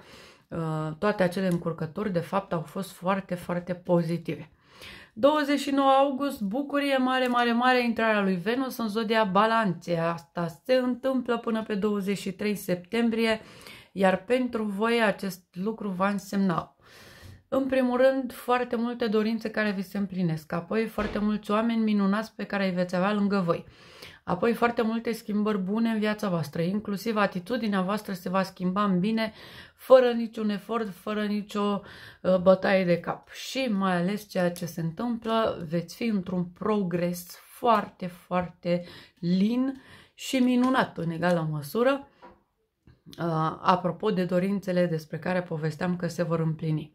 uh, toate acele încurcături de fapt au fost foarte, foarte pozitive. 29 august, bucurie mare, mare, mare, intrarea lui Venus în zodia balanței. Asta se întâmplă până pe 23 septembrie, iar pentru voi acest lucru va însemna în primul rând, foarte multe dorințe care vi se împlinesc, apoi foarte mulți oameni minunați pe care îi veți avea lângă voi. Apoi foarte multe schimbări bune în viața voastră, inclusiv atitudinea voastră se va schimba în bine, fără niciun efort, fără nicio ă, bătaie de cap. Și mai ales ceea ce se întâmplă, veți fi într-un progres foarte, foarte lin și minunat în egală măsură, ă, apropo de dorințele despre care povesteam că se vor împlini.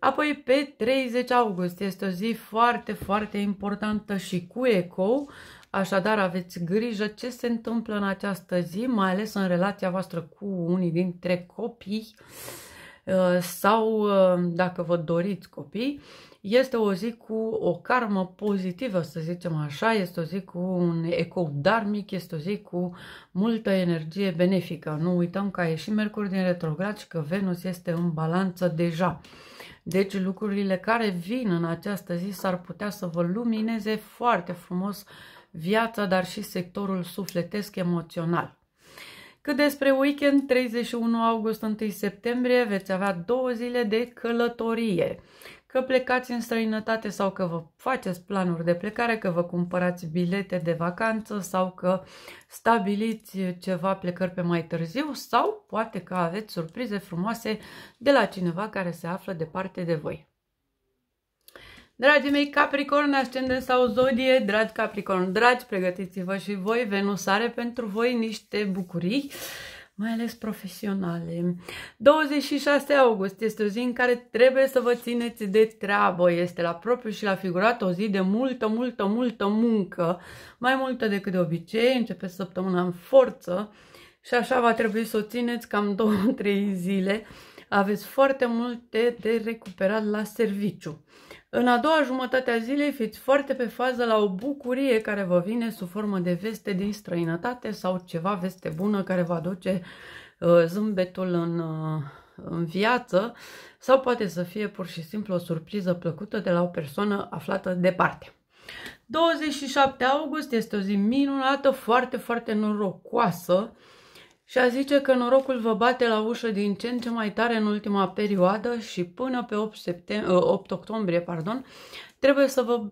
Apoi pe 30 august este o zi foarte, foarte importantă și cu ecou Așadar, aveți grijă ce se întâmplă în această zi, mai ales în relația voastră cu unii dintre copii uh, sau uh, dacă vă doriți copii. Este o zi cu o karmă pozitivă, să zicem așa, este o zi cu un eco darmic, este o zi cu multă energie benefică. Nu uităm că a ieșit Mercur din retrograd și că Venus este în balanță deja. Deci lucrurile care vin în această zi s-ar putea să vă lumineze foarte frumos viața, dar și sectorul sufletesc emoțional. Cât despre weekend, 31 august, 1 septembrie, veți avea două zile de călătorie. Că plecați în străinătate sau că vă faceți planuri de plecare, că vă cumpărați bilete de vacanță sau că stabiliți ceva plecări pe mai târziu sau poate că aveți surprize frumoase de la cineva care se află departe de voi. Dragii mei Capricorn, ascendent sau zodie, dragi Capricorn, dragi, pregătiți-vă și voi, Venus are pentru voi niște bucurii, mai ales profesionale. 26 august este o zi în care trebuie să vă țineți de treabă, este la propriu și la figurat o zi de multă, multă, multă muncă, mai multă decât de obicei, începe săptămâna în forță și așa va trebui să o țineți cam 2-3 zile. Aveți foarte multe de recuperat la serviciu. În a doua jumătate a zilei fiți foarte pe fază la o bucurie care vă vine sub formă de veste din străinătate sau ceva veste bună care vă aduce uh, zâmbetul în, uh, în viață sau poate să fie pur și simplu o surpriză plăcută de la o persoană aflată departe. 27 august este o zi minunată, foarte, foarte norocoasă. Și a zice că norocul vă bate la ușă din ce în ce mai tare în ultima perioadă și până pe 8, septem- 8 ă, octombrie, pardon, trebuie să vă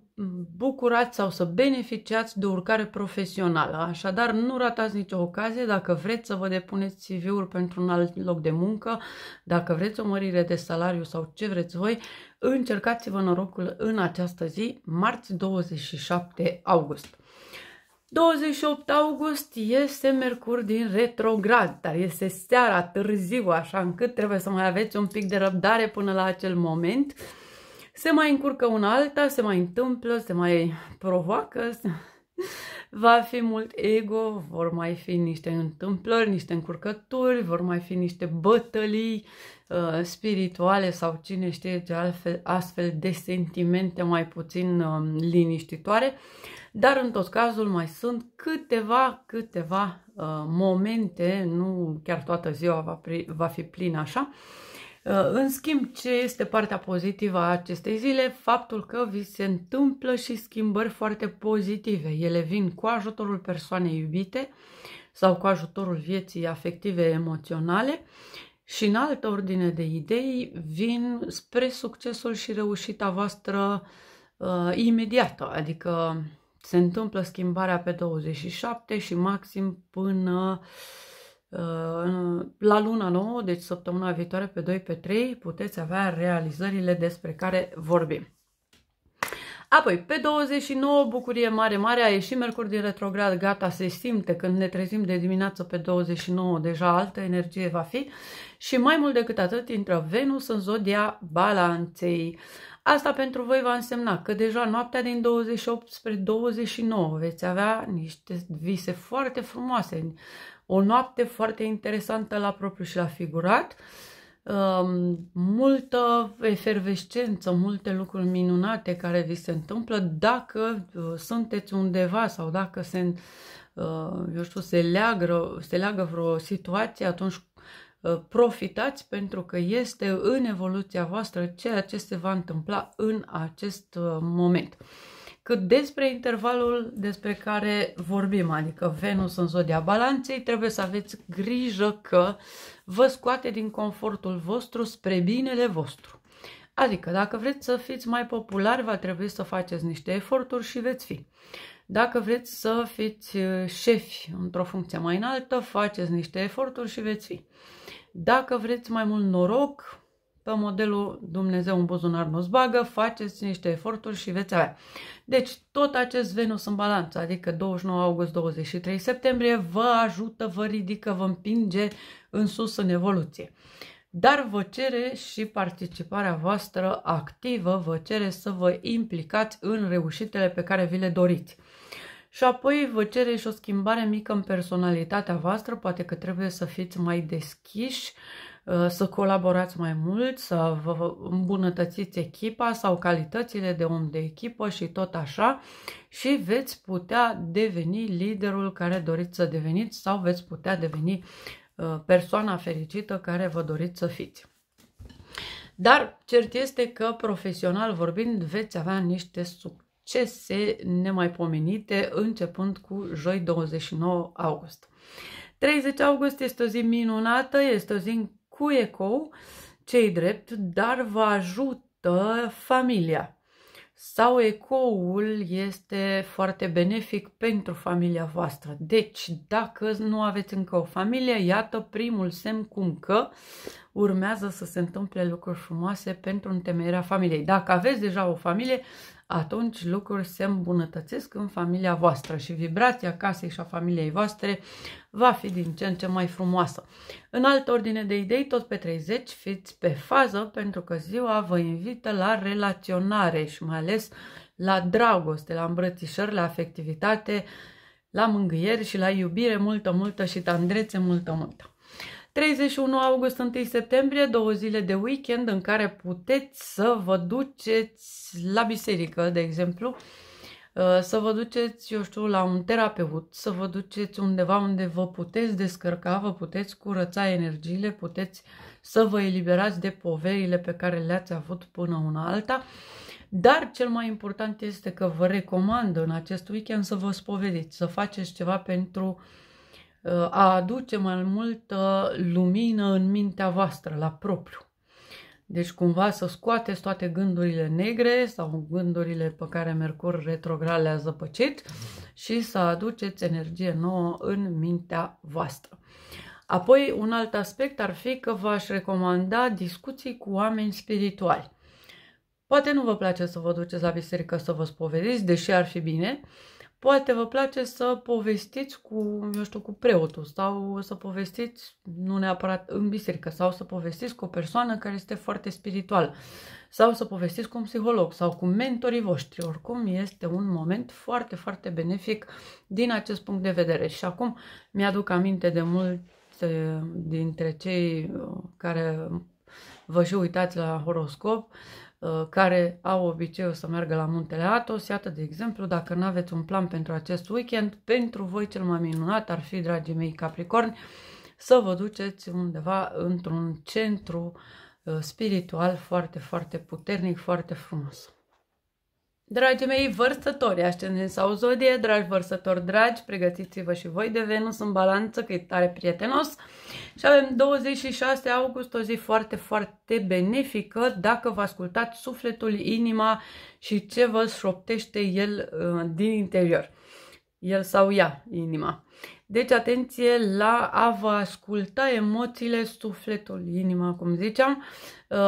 bucurați sau să beneficiați de urcare profesională. Așadar, nu ratați nicio ocazie dacă vreți să vă depuneți CV-uri pentru un alt loc de muncă, dacă vreți o mărire de salariu sau ce vreți voi, încercați-vă norocul în această zi, marți 27 august. 28 august este Mercur din retrograd, dar este seara târziu, așa încât trebuie să mai aveți un pic de răbdare până la acel moment. Se mai încurcă un alta, se mai întâmplă, se mai provoacă, va fi mult ego, vor mai fi niște întâmplări, niște încurcături, vor mai fi niște bătălii uh, spirituale sau cine știe ce altfel, astfel de sentimente mai puțin uh, liniștitoare. Dar în tot cazul mai sunt câteva, câteva uh, momente, nu chiar toată ziua va, pri, va fi plină așa. Uh, în schimb, ce este partea pozitivă a acestei zile? Faptul că vi se întâmplă și schimbări foarte pozitive. Ele vin cu ajutorul persoanei iubite sau cu ajutorul vieții afective emoționale și în altă ordine de idei vin spre succesul și reușita voastră uh, imediată, adică se întâmplă schimbarea pe 27 și maxim până uh, la luna nouă, deci săptămâna viitoare pe 2 pe 3 puteți avea realizările despre care vorbim. Apoi, pe 29, bucurie mare, mare, a ieșit Mercur din retrograd, gata, se simte când ne trezim de dimineață pe 29, deja altă energie va fi și mai mult decât atât intră Venus în zodia balanței. Asta pentru voi va însemna că deja noaptea din 28 spre 29 veți avea niște vise foarte frumoase, o noapte foarte interesantă la propriu și la figurat, um, multă efervescență, multe lucruri minunate care vi se întâmplă dacă uh, sunteți undeva sau dacă se, uh, eu știu, se, leagă, se leagă vreo situație, atunci Uh, profitați pentru că este în evoluția voastră ceea ce se va întâmpla în acest uh, moment. Cât despre intervalul despre care vorbim, adică Venus în zodia balanței, trebuie să aveți grijă că vă scoate din confortul vostru spre binele vostru. Adică dacă vreți să fiți mai populari, va trebui să faceți niște eforturi și veți fi. Dacă vreți să fiți uh, șefi într-o funcție mai înaltă, faceți niște eforturi și veți fi. Dacă vreți mai mult noroc, pe modelul Dumnezeu în buzunar nu bagă, faceți niște eforturi și veți avea. Deci tot acest Venus în balanță, adică 29 august, 23 septembrie, vă ajută, vă ridică, vă împinge în sus în evoluție. Dar vă cere și participarea voastră activă, vă cere să vă implicați în reușitele pe care vi le doriți și apoi vă cere și o schimbare mică în personalitatea voastră, poate că trebuie să fiți mai deschiși, uh, să colaborați mai mult, să vă îmbunătățiți echipa sau calitățile de om de echipă și tot așa și veți putea deveni liderul care doriți să deveniți sau veți putea deveni uh, persoana fericită care vă doriți să fiți. Dar cert este că profesional vorbind veți avea niște succese succese nemaipomenite începând cu joi 29 august. 30 august este o zi minunată, este o zi cu ecou, cei drept, dar vă ajută familia. Sau ecoul este foarte benefic pentru familia voastră. Deci, dacă nu aveți încă o familie, iată primul semn cum că urmează să se întâmple lucruri frumoase pentru întemeierea familiei. Dacă aveți deja o familie, atunci lucruri se îmbunătățesc în familia voastră și vibrația casei și a familiei voastre va fi din ce în ce mai frumoasă. În altă ordine de idei, tot pe 30, fiți pe fază pentru că ziua vă invită la relaționare și mai ales la dragoste, la îmbrățișări, la afectivitate, la mângâieri și la iubire multă, multă și tandrețe multă, multă. 31 august, 1 septembrie, două zile de weekend în care puteți să vă duceți la biserică, de exemplu, uh, să vă duceți, eu știu, la un terapeut, să vă duceți undeva unde vă puteți descărca, vă puteți curăța energiile, puteți să vă eliberați de poverile pe care le-ați avut până una alta. Dar cel mai important este că vă recomand în acest weekend să vă spovediți, să faceți ceva pentru uh, a aduce mai multă lumină în mintea voastră, la propriu. Deci cumva să scoateți toate gândurile negre sau gândurile pe care Mercur retrograd le-a zăpăcit și să aduceți energie nouă în mintea voastră. Apoi, un alt aspect ar fi că v-aș recomanda discuții cu oameni spirituali. Poate nu vă place să vă duceți la biserică să vă spovediți, deși ar fi bine, uh, Poate vă place să povestiți cu, eu știu, cu preotul sau să povestiți, nu neapărat în biserică, sau să povestiți cu o persoană care este foarte spirituală sau să povestiți cu un psiholog sau cu mentorii voștri. Oricum, este un moment foarte, foarte benefic din acest punct de vedere. Și acum mi-aduc aminte de mulți dintre cei uh, care vă și uitați la horoscop, uh, Uh, care au obiceiul să meargă la muntele Atos. Iată, de exemplu, dacă nu aveți un plan pentru acest weekend, pentru voi cel mai minunat ar fi, dragii mei Capricorni, să vă duceți undeva într-un centru uh, spiritual foarte, foarte puternic, foarte frumos. Dragii mei vărsători, ascendenți sau zodie, dragi vărsători dragi, pregătiți-vă și voi de Venus în balanță, că e tare prietenos. Și avem 26 august, o zi foarte, foarte benefică, dacă vă ascultați sufletul, inima și ce vă șoptește el uh, din interior. El sau ea, inima. Deci atenție la a vă asculta emoțiile, sufletul, inima, cum ziceam, uh,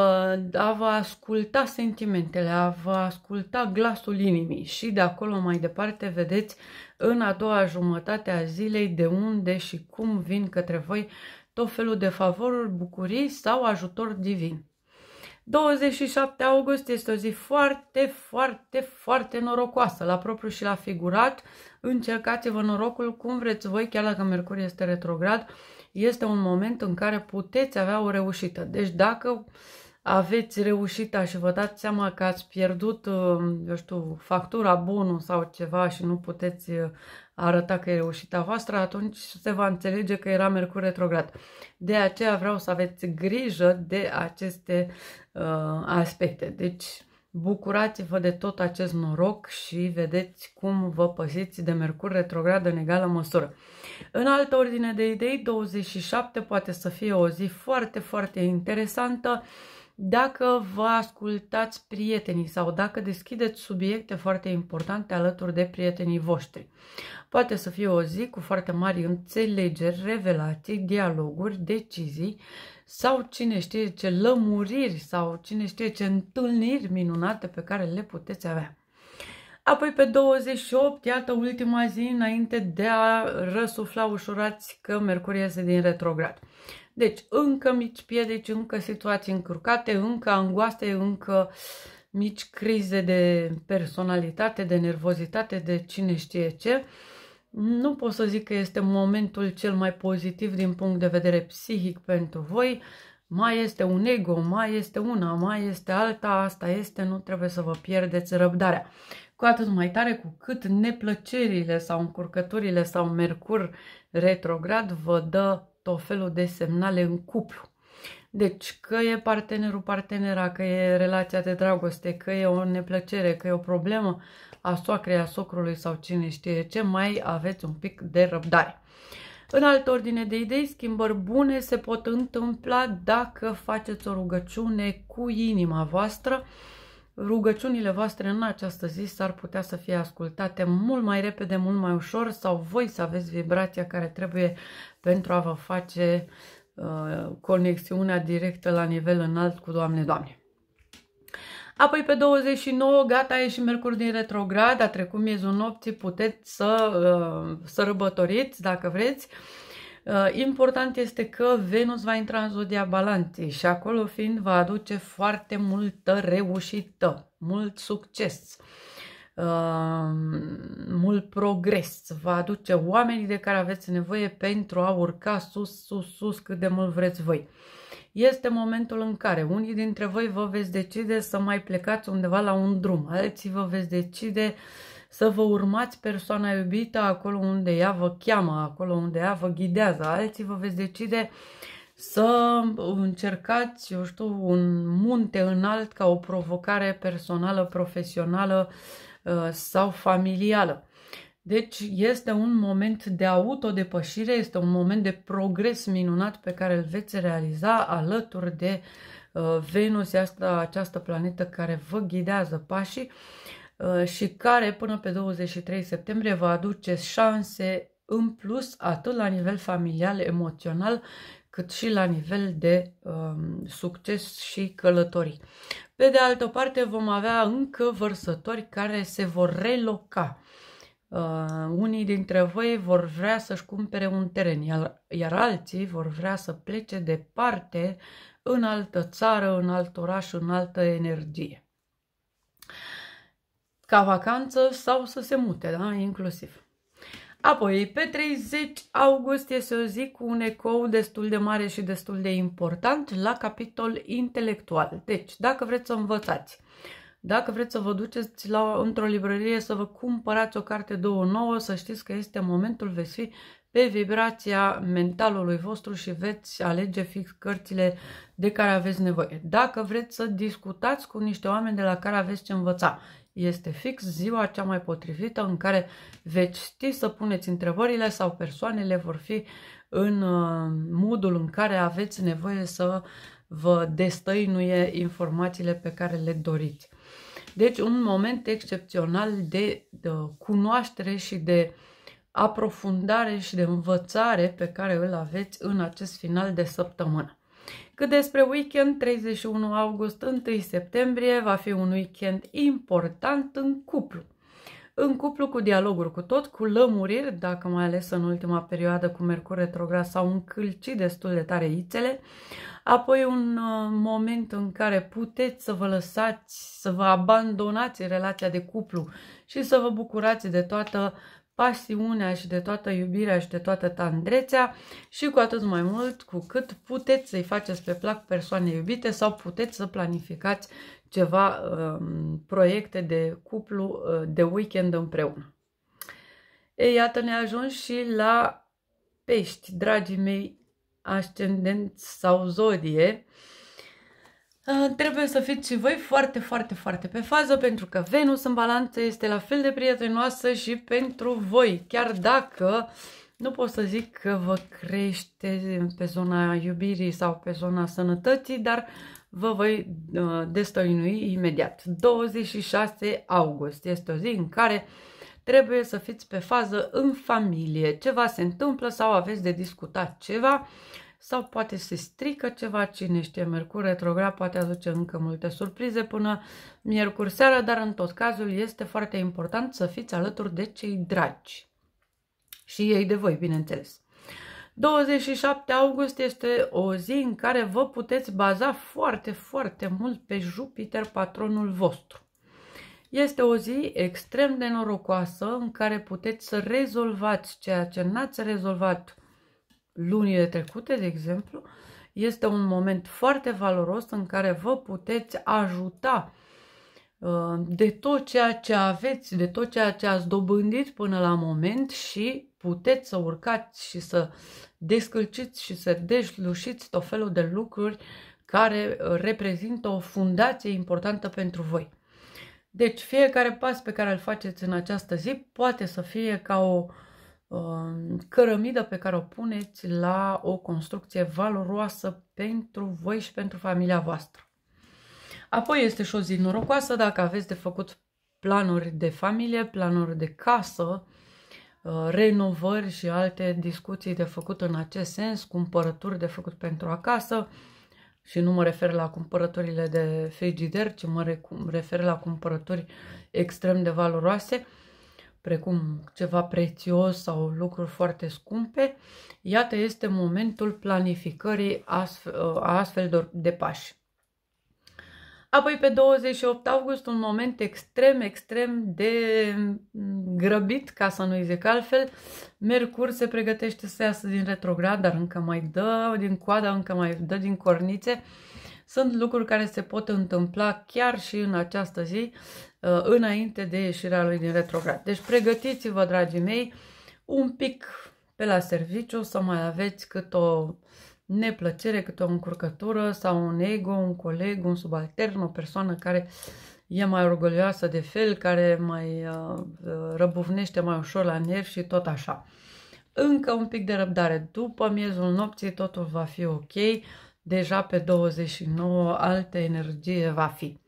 a vă asculta sentimentele, a vă asculta glasul inimii și de acolo mai departe vedeți în a doua jumătate a zilei de unde și cum vin către voi tot felul de favoruri, bucurii sau ajutor divin. 27 august este o zi foarte, foarte, foarte norocoasă, la propriu și la figurat. Încercați-vă norocul cum vreți voi, chiar dacă Mercur este retrograd, este un moment în care puteți avea o reușită. Deci dacă aveți reușita și vă dați seama că ați pierdut, uh, eu știu, factura bună sau ceva și nu puteți uh, arăta că e reușita voastră, atunci se va înțelege că era Mercur retrograd. De aceea vreau să aveți grijă de aceste uh, aspecte. Deci, Bucurați-vă de tot acest noroc și vedeți cum vă păziți de Mercur retrograd în egală măsură. În altă ordine de idei, 27 poate să fie o zi foarte, foarte interesantă dacă vă ascultați prietenii sau dacă deschideți subiecte foarte importante alături de prietenii voștri. Poate să fie o zi cu foarte mari înțelegeri, revelații, dialoguri, decizii sau cine știe ce lămuriri sau cine știe ce întâlniri minunate pe care le puteți avea. Apoi pe 28, iată ultima zi înainte de a răsufla ușurați că Mercur iese din retrograd. Deci încă mici piedici, încă situații încurcate, încă angoaste, încă mici crize de personalitate, de nervozitate, de cine știe ce. Nu pot să zic că este momentul cel mai pozitiv din punct de vedere psihic pentru voi. Mai este un ego, mai este una, mai este alta, asta este, nu trebuie să vă pierdeți răbdarea. Cu atât mai tare cu cât neplăcerile sau încurcăturile sau mercur retrograd vă dă tot felul de semnale în cuplu. Deci că e partenerul partenera, că e relația de dragoste, că e o neplăcere, că e o problemă, a soacrei, a socrului sau cine știe ce, mai aveți un pic de răbdare. În altă ordine de idei, schimbări bune se pot întâmpla dacă faceți o rugăciune cu inima voastră. Rugăciunile voastre în această zi s-ar putea să fie ascultate mult mai repede, mult mai ușor sau voi să aveți vibrația care trebuie pentru a vă face uh, conexiunea directă la nivel înalt cu Doamne, Doamne. Apoi pe 29, gata, e și Mercur din retrograd, a trecut miezul nopții, puteți să uh, sărbătoriți dacă vreți. Uh, important este că Venus va intra în zodia balanței și acolo fiind va aduce foarte multă reușită, mult succes, uh, mult progres, va aduce oamenii de care aveți nevoie pentru a urca sus, sus, sus cât de mult vreți voi. Este momentul în care unii dintre voi vă veți decide să mai plecați undeva la un drum, alții vă veți decide să vă urmați persoana iubită acolo unde ea vă cheamă, acolo unde ea vă ghidează, alții vă veți decide să încercați, eu știu, un munte înalt ca o provocare personală, profesională uh, sau familială. Deci este un moment de autodepășire, este un moment de progres minunat pe care îl veți realiza alături de uh, Venus, asta, această planetă care vă ghidează pașii uh, și care până pe 23 septembrie va aduce șanse în plus atât la nivel familial, emoțional, cât și la nivel de um, succes și călătorii. Pe de altă parte vom avea încă vărsători care se vor reloca. Uh, unii dintre voi vor vrea să-și cumpere un teren, iar, iar alții vor vrea să plece departe, în altă țară, în alt oraș, în altă energie. Ca vacanță sau să se mute, da? Inclusiv. Apoi, pe 30 august este o zi cu un ecou destul de mare și destul de important la capitol intelectual. Deci, dacă vreți să învățați dacă vreți să vă duceți la, într-o librărie să vă cumpărați o carte două nouă, să știți că este momentul, veți fi pe vibrația mentalului vostru și veți alege fix cărțile de care aveți nevoie. Dacă vreți să discutați cu niște oameni de la care aveți ce învăța, este fix ziua cea mai potrivită în care veți ști să puneți întrebările sau persoanele vor fi în uh, modul în care aveți nevoie să vă destăinuie informațiile pe care le doriți. Deci un moment excepțional de, de cunoaștere și de aprofundare și de învățare pe care îl aveți în acest final de săptămână. Cât despre weekend, 31 august, 1 septembrie va fi un weekend important în cuplu în cuplu cu dialoguri cu tot, cu lămuriri, dacă mai ales în ultima perioadă cu Mercur retrograd sau au încălcit destul de tare ițele, apoi un uh, moment în care puteți să vă lăsați, să vă abandonați relația de cuplu și să vă bucurați de toată pasiunea și de toată iubirea și de toată tandrețea și cu atât mai mult cu cât puteți să-i faceți pe plac persoane iubite sau puteți să planificați ceva um, proiecte de cuplu uh, de weekend împreună. Ei, iată, ne ajung și la pești, dragii mei, ascendent sau zodie. Uh, trebuie să fiți și voi foarte, foarte, foarte pe fază pentru că Venus în balanță este la fel de prietenoasă și pentru voi. Chiar dacă nu pot să zic că vă crește pe zona iubirii sau pe zona sănătății, dar vă voi uh, destăinui imediat. 26 august este o zi în care trebuie să fiți pe fază în familie. Ceva se întâmplă sau aveți de discutat ceva sau poate se strică ceva, cine știe, Mercur retrograd poate aduce încă multe surprize până miercuri seara, dar în tot cazul este foarte important să fiți alături de cei dragi și ei de voi, bineînțeles. 27 august este o zi în care vă puteți baza foarte, foarte mult pe Jupiter, patronul vostru. Este o zi extrem de norocoasă în care puteți să rezolvați ceea ce n-ați rezolvat lunile trecute, de exemplu. Este un moment foarte valoros în care vă puteți ajuta uh, de tot ceea ce aveți, de tot ceea ce ați dobândit până la moment și puteți să urcați și să descălciți și să deșlușiți tot felul de lucruri care uh, reprezintă o fundație importantă pentru voi. Deci fiecare pas pe care îl faceți în această zi poate să fie ca o um, cărămidă pe care o puneți la o construcție valoroasă pentru voi și pentru familia voastră. Apoi este și o zi norocoasă dacă aveți de făcut planuri de familie, planuri de casă, uh, Uh, renovări și alte discuții de făcut în acest sens, cumpărături de făcut pentru acasă și nu mă refer la cumpărăturile de frigider, ci mă refer la cumpărături extrem de valoroase, precum ceva prețios sau lucruri foarte scumpe. Iată este momentul planificării uh, astfel, a de pași. Apoi pe 28 august, un moment extrem, extrem de grăbit, ca să nu-i zic altfel, Mercur se pregătește să iasă din retrograd, dar încă mai dă din coada, încă mai dă din cornițe. Sunt lucruri care se pot întâmpla chiar și în această zi, uh, înainte de ieșirea lui din retrograd. Deci pregătiți-vă, dragii mei, un pic pe la serviciu să mai aveți cât o neplăcere, câte o încurcătură sau un ego, un coleg, un subaltern, o persoană care e mai orgolioasă de fel, care mai uh, răbufnește mai ușor la nervi și tot așa. Încă un pic de răbdare. După miezul nopții totul va fi ok. Deja pe 29 altă energie va fi.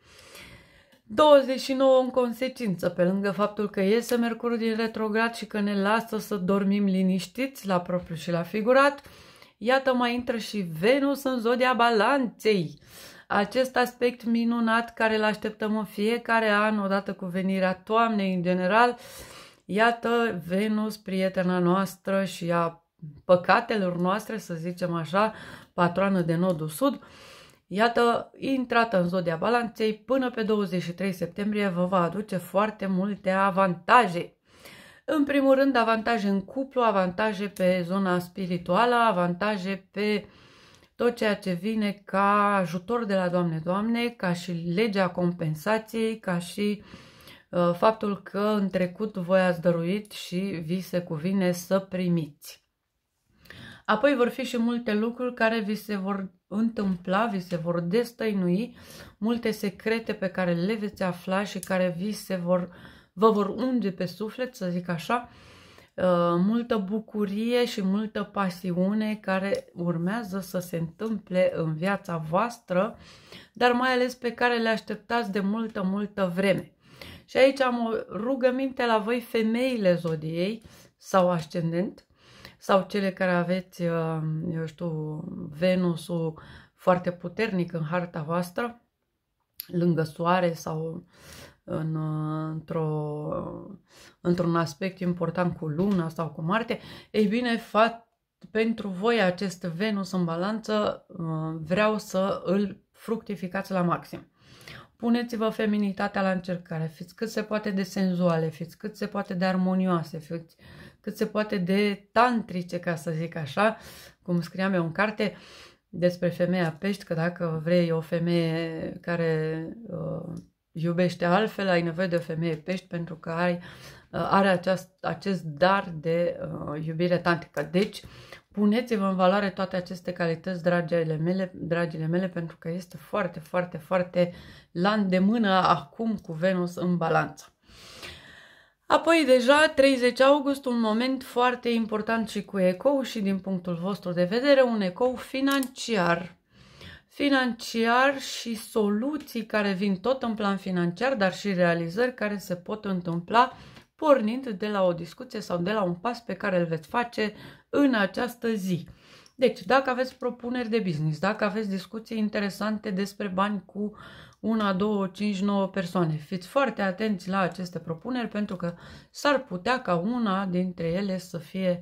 29 în consecință, pe lângă faptul că iese Mercurul din retrograd și că ne lasă să dormim liniștiți la propriu și la figurat, uh, Iată mai intră și Venus în zodia balanței. Acest aspect minunat care îl așteptăm în fiecare an odată cu venirea toamnei în general. Iată Venus, prietena noastră și a păcatelor noastre, să zicem așa, patroană de nodul sud. Iată, intrată în zodia balanței până pe 23 septembrie vă va aduce foarte multe avantaje. În primul rând, avantaje în cuplu, avantaje pe zona spirituală, avantaje pe tot ceea ce vine ca ajutor de la Doamne, Doamne, ca și legea compensației, ca și ă, faptul că în trecut voi ați dăruit și vi se cuvine să primiți. Apoi vor fi și multe lucruri care vi se vor întâmpla, vi se vor destăinui, multe secrete pe care le veți afla și care vi se vor uh, vă vor unge pe suflet, să zic așa, uh, multă bucurie și multă pasiune care urmează să se întâmple în viața voastră, dar mai ales pe care le așteptați de multă, multă vreme. Și aici am o rugăminte la voi, femeile zodiei sau ascendent, sau cele care aveți, uh, eu știu, Venusul foarte puternic în harta voastră, lângă soare sau uh, în, uh, într-o, într-un aspect important cu Luna sau cu Marte, ei bine, fat, pentru voi acest Venus în balanță uh, vreau să îl fructificați la maxim. Puneți-vă feminitatea la încercare, fiți cât se poate de senzuale, fiți cât se poate de armonioase, fiți cât se poate de tantrice, ca să zic așa, cum scriam eu în carte despre femeia pești, că dacă vrei o femeie care uh, iubește altfel, ai nevoie de o femeie pești pentru că ai, uh, are aceast, acest dar de uh, iubire tantică. Deci, puneți-vă în valoare toate aceste calități, dragile mele, dragile mele, pentru că este foarte, foarte, foarte la îndemână acum cu Venus în balanță. Apoi deja 30 august, un moment foarte important și cu ecou și din punctul vostru de vedere, un ecou financiar financiar și soluții care vin tot în plan financiar, dar și realizări care se pot întâmpla pornind de la o discuție sau de la un pas pe care îl veți face în această zi. Deci, dacă aveți propuneri de business, dacă aveți discuții interesante despre bani cu una, două, cinci, nouă persoane, fiți foarte atenți la aceste propuneri pentru că s-ar putea ca una dintre ele să fie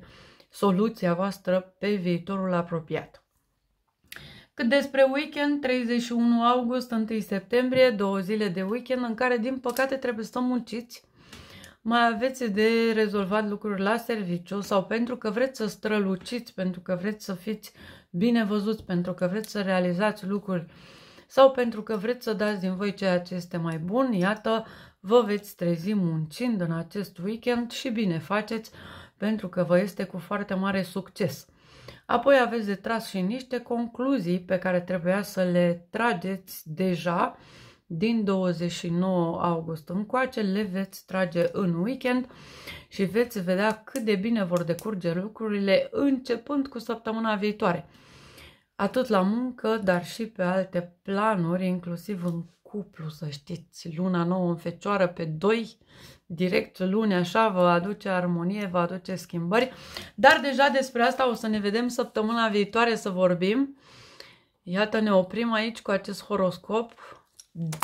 soluția voastră pe viitorul apropiat. Despre weekend, 31 august, 1 septembrie, două zile de weekend în care, din păcate, trebuie să munciți. Mai aveți de rezolvat lucruri la serviciu sau pentru că vreți să străluciți, pentru că vreți să fiți bine văzuți, pentru că vreți să realizați lucruri sau pentru că vreți să dați din voi ceea ce este mai bun, iată, vă veți trezi muncind în acest weekend și bine faceți pentru că vă este cu foarte mare succes. Apoi aveți de tras și niște concluzii pe care trebuia să le trageți deja din 29 august încoace, le veți trage în weekend și veți vedea cât de bine vor decurge lucrurile începând cu săptămâna viitoare. Atât la muncă, dar și pe alte planuri, inclusiv în cuplu, să știți, luna nouă în fecioară pe 2 direct luni, așa, vă aduce armonie, vă aduce schimbări. Dar deja despre asta o să ne vedem săptămâna viitoare să vorbim. Iată, ne oprim aici cu acest horoscop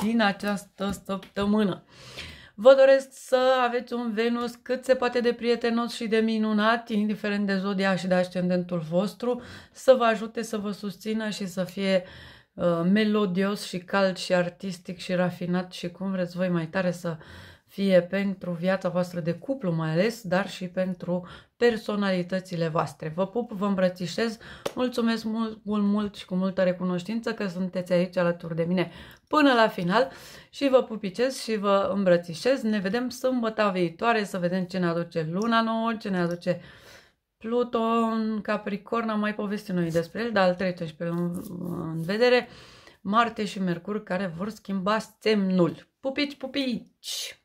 din această săptămână. Vă doresc să aveți un Venus cât se poate de prietenos și de minunat, indiferent de zodia și de ascendentul vostru, să vă ajute să vă susțină și să fie uh, melodios și cald și artistic și rafinat și cum vreți voi mai tare să uh, fie pentru viața voastră de cuplu mai ales, dar și pentru personalitățile voastre. Vă pup, vă îmbrățișez, mulțumesc mult, mult, mult și cu multă recunoștință că sunteți aici alături de mine până la final și vă pupicez și vă îmbrățișez. Ne vedem sâmbătă viitoare să vedem ce ne aduce luna nouă, ce ne aduce Pluton, Capricorn, am mai povestit noi despre el, dar îl trece pe în, în vedere. Marte și Mercur care vor schimba semnul. Pupici, pupici!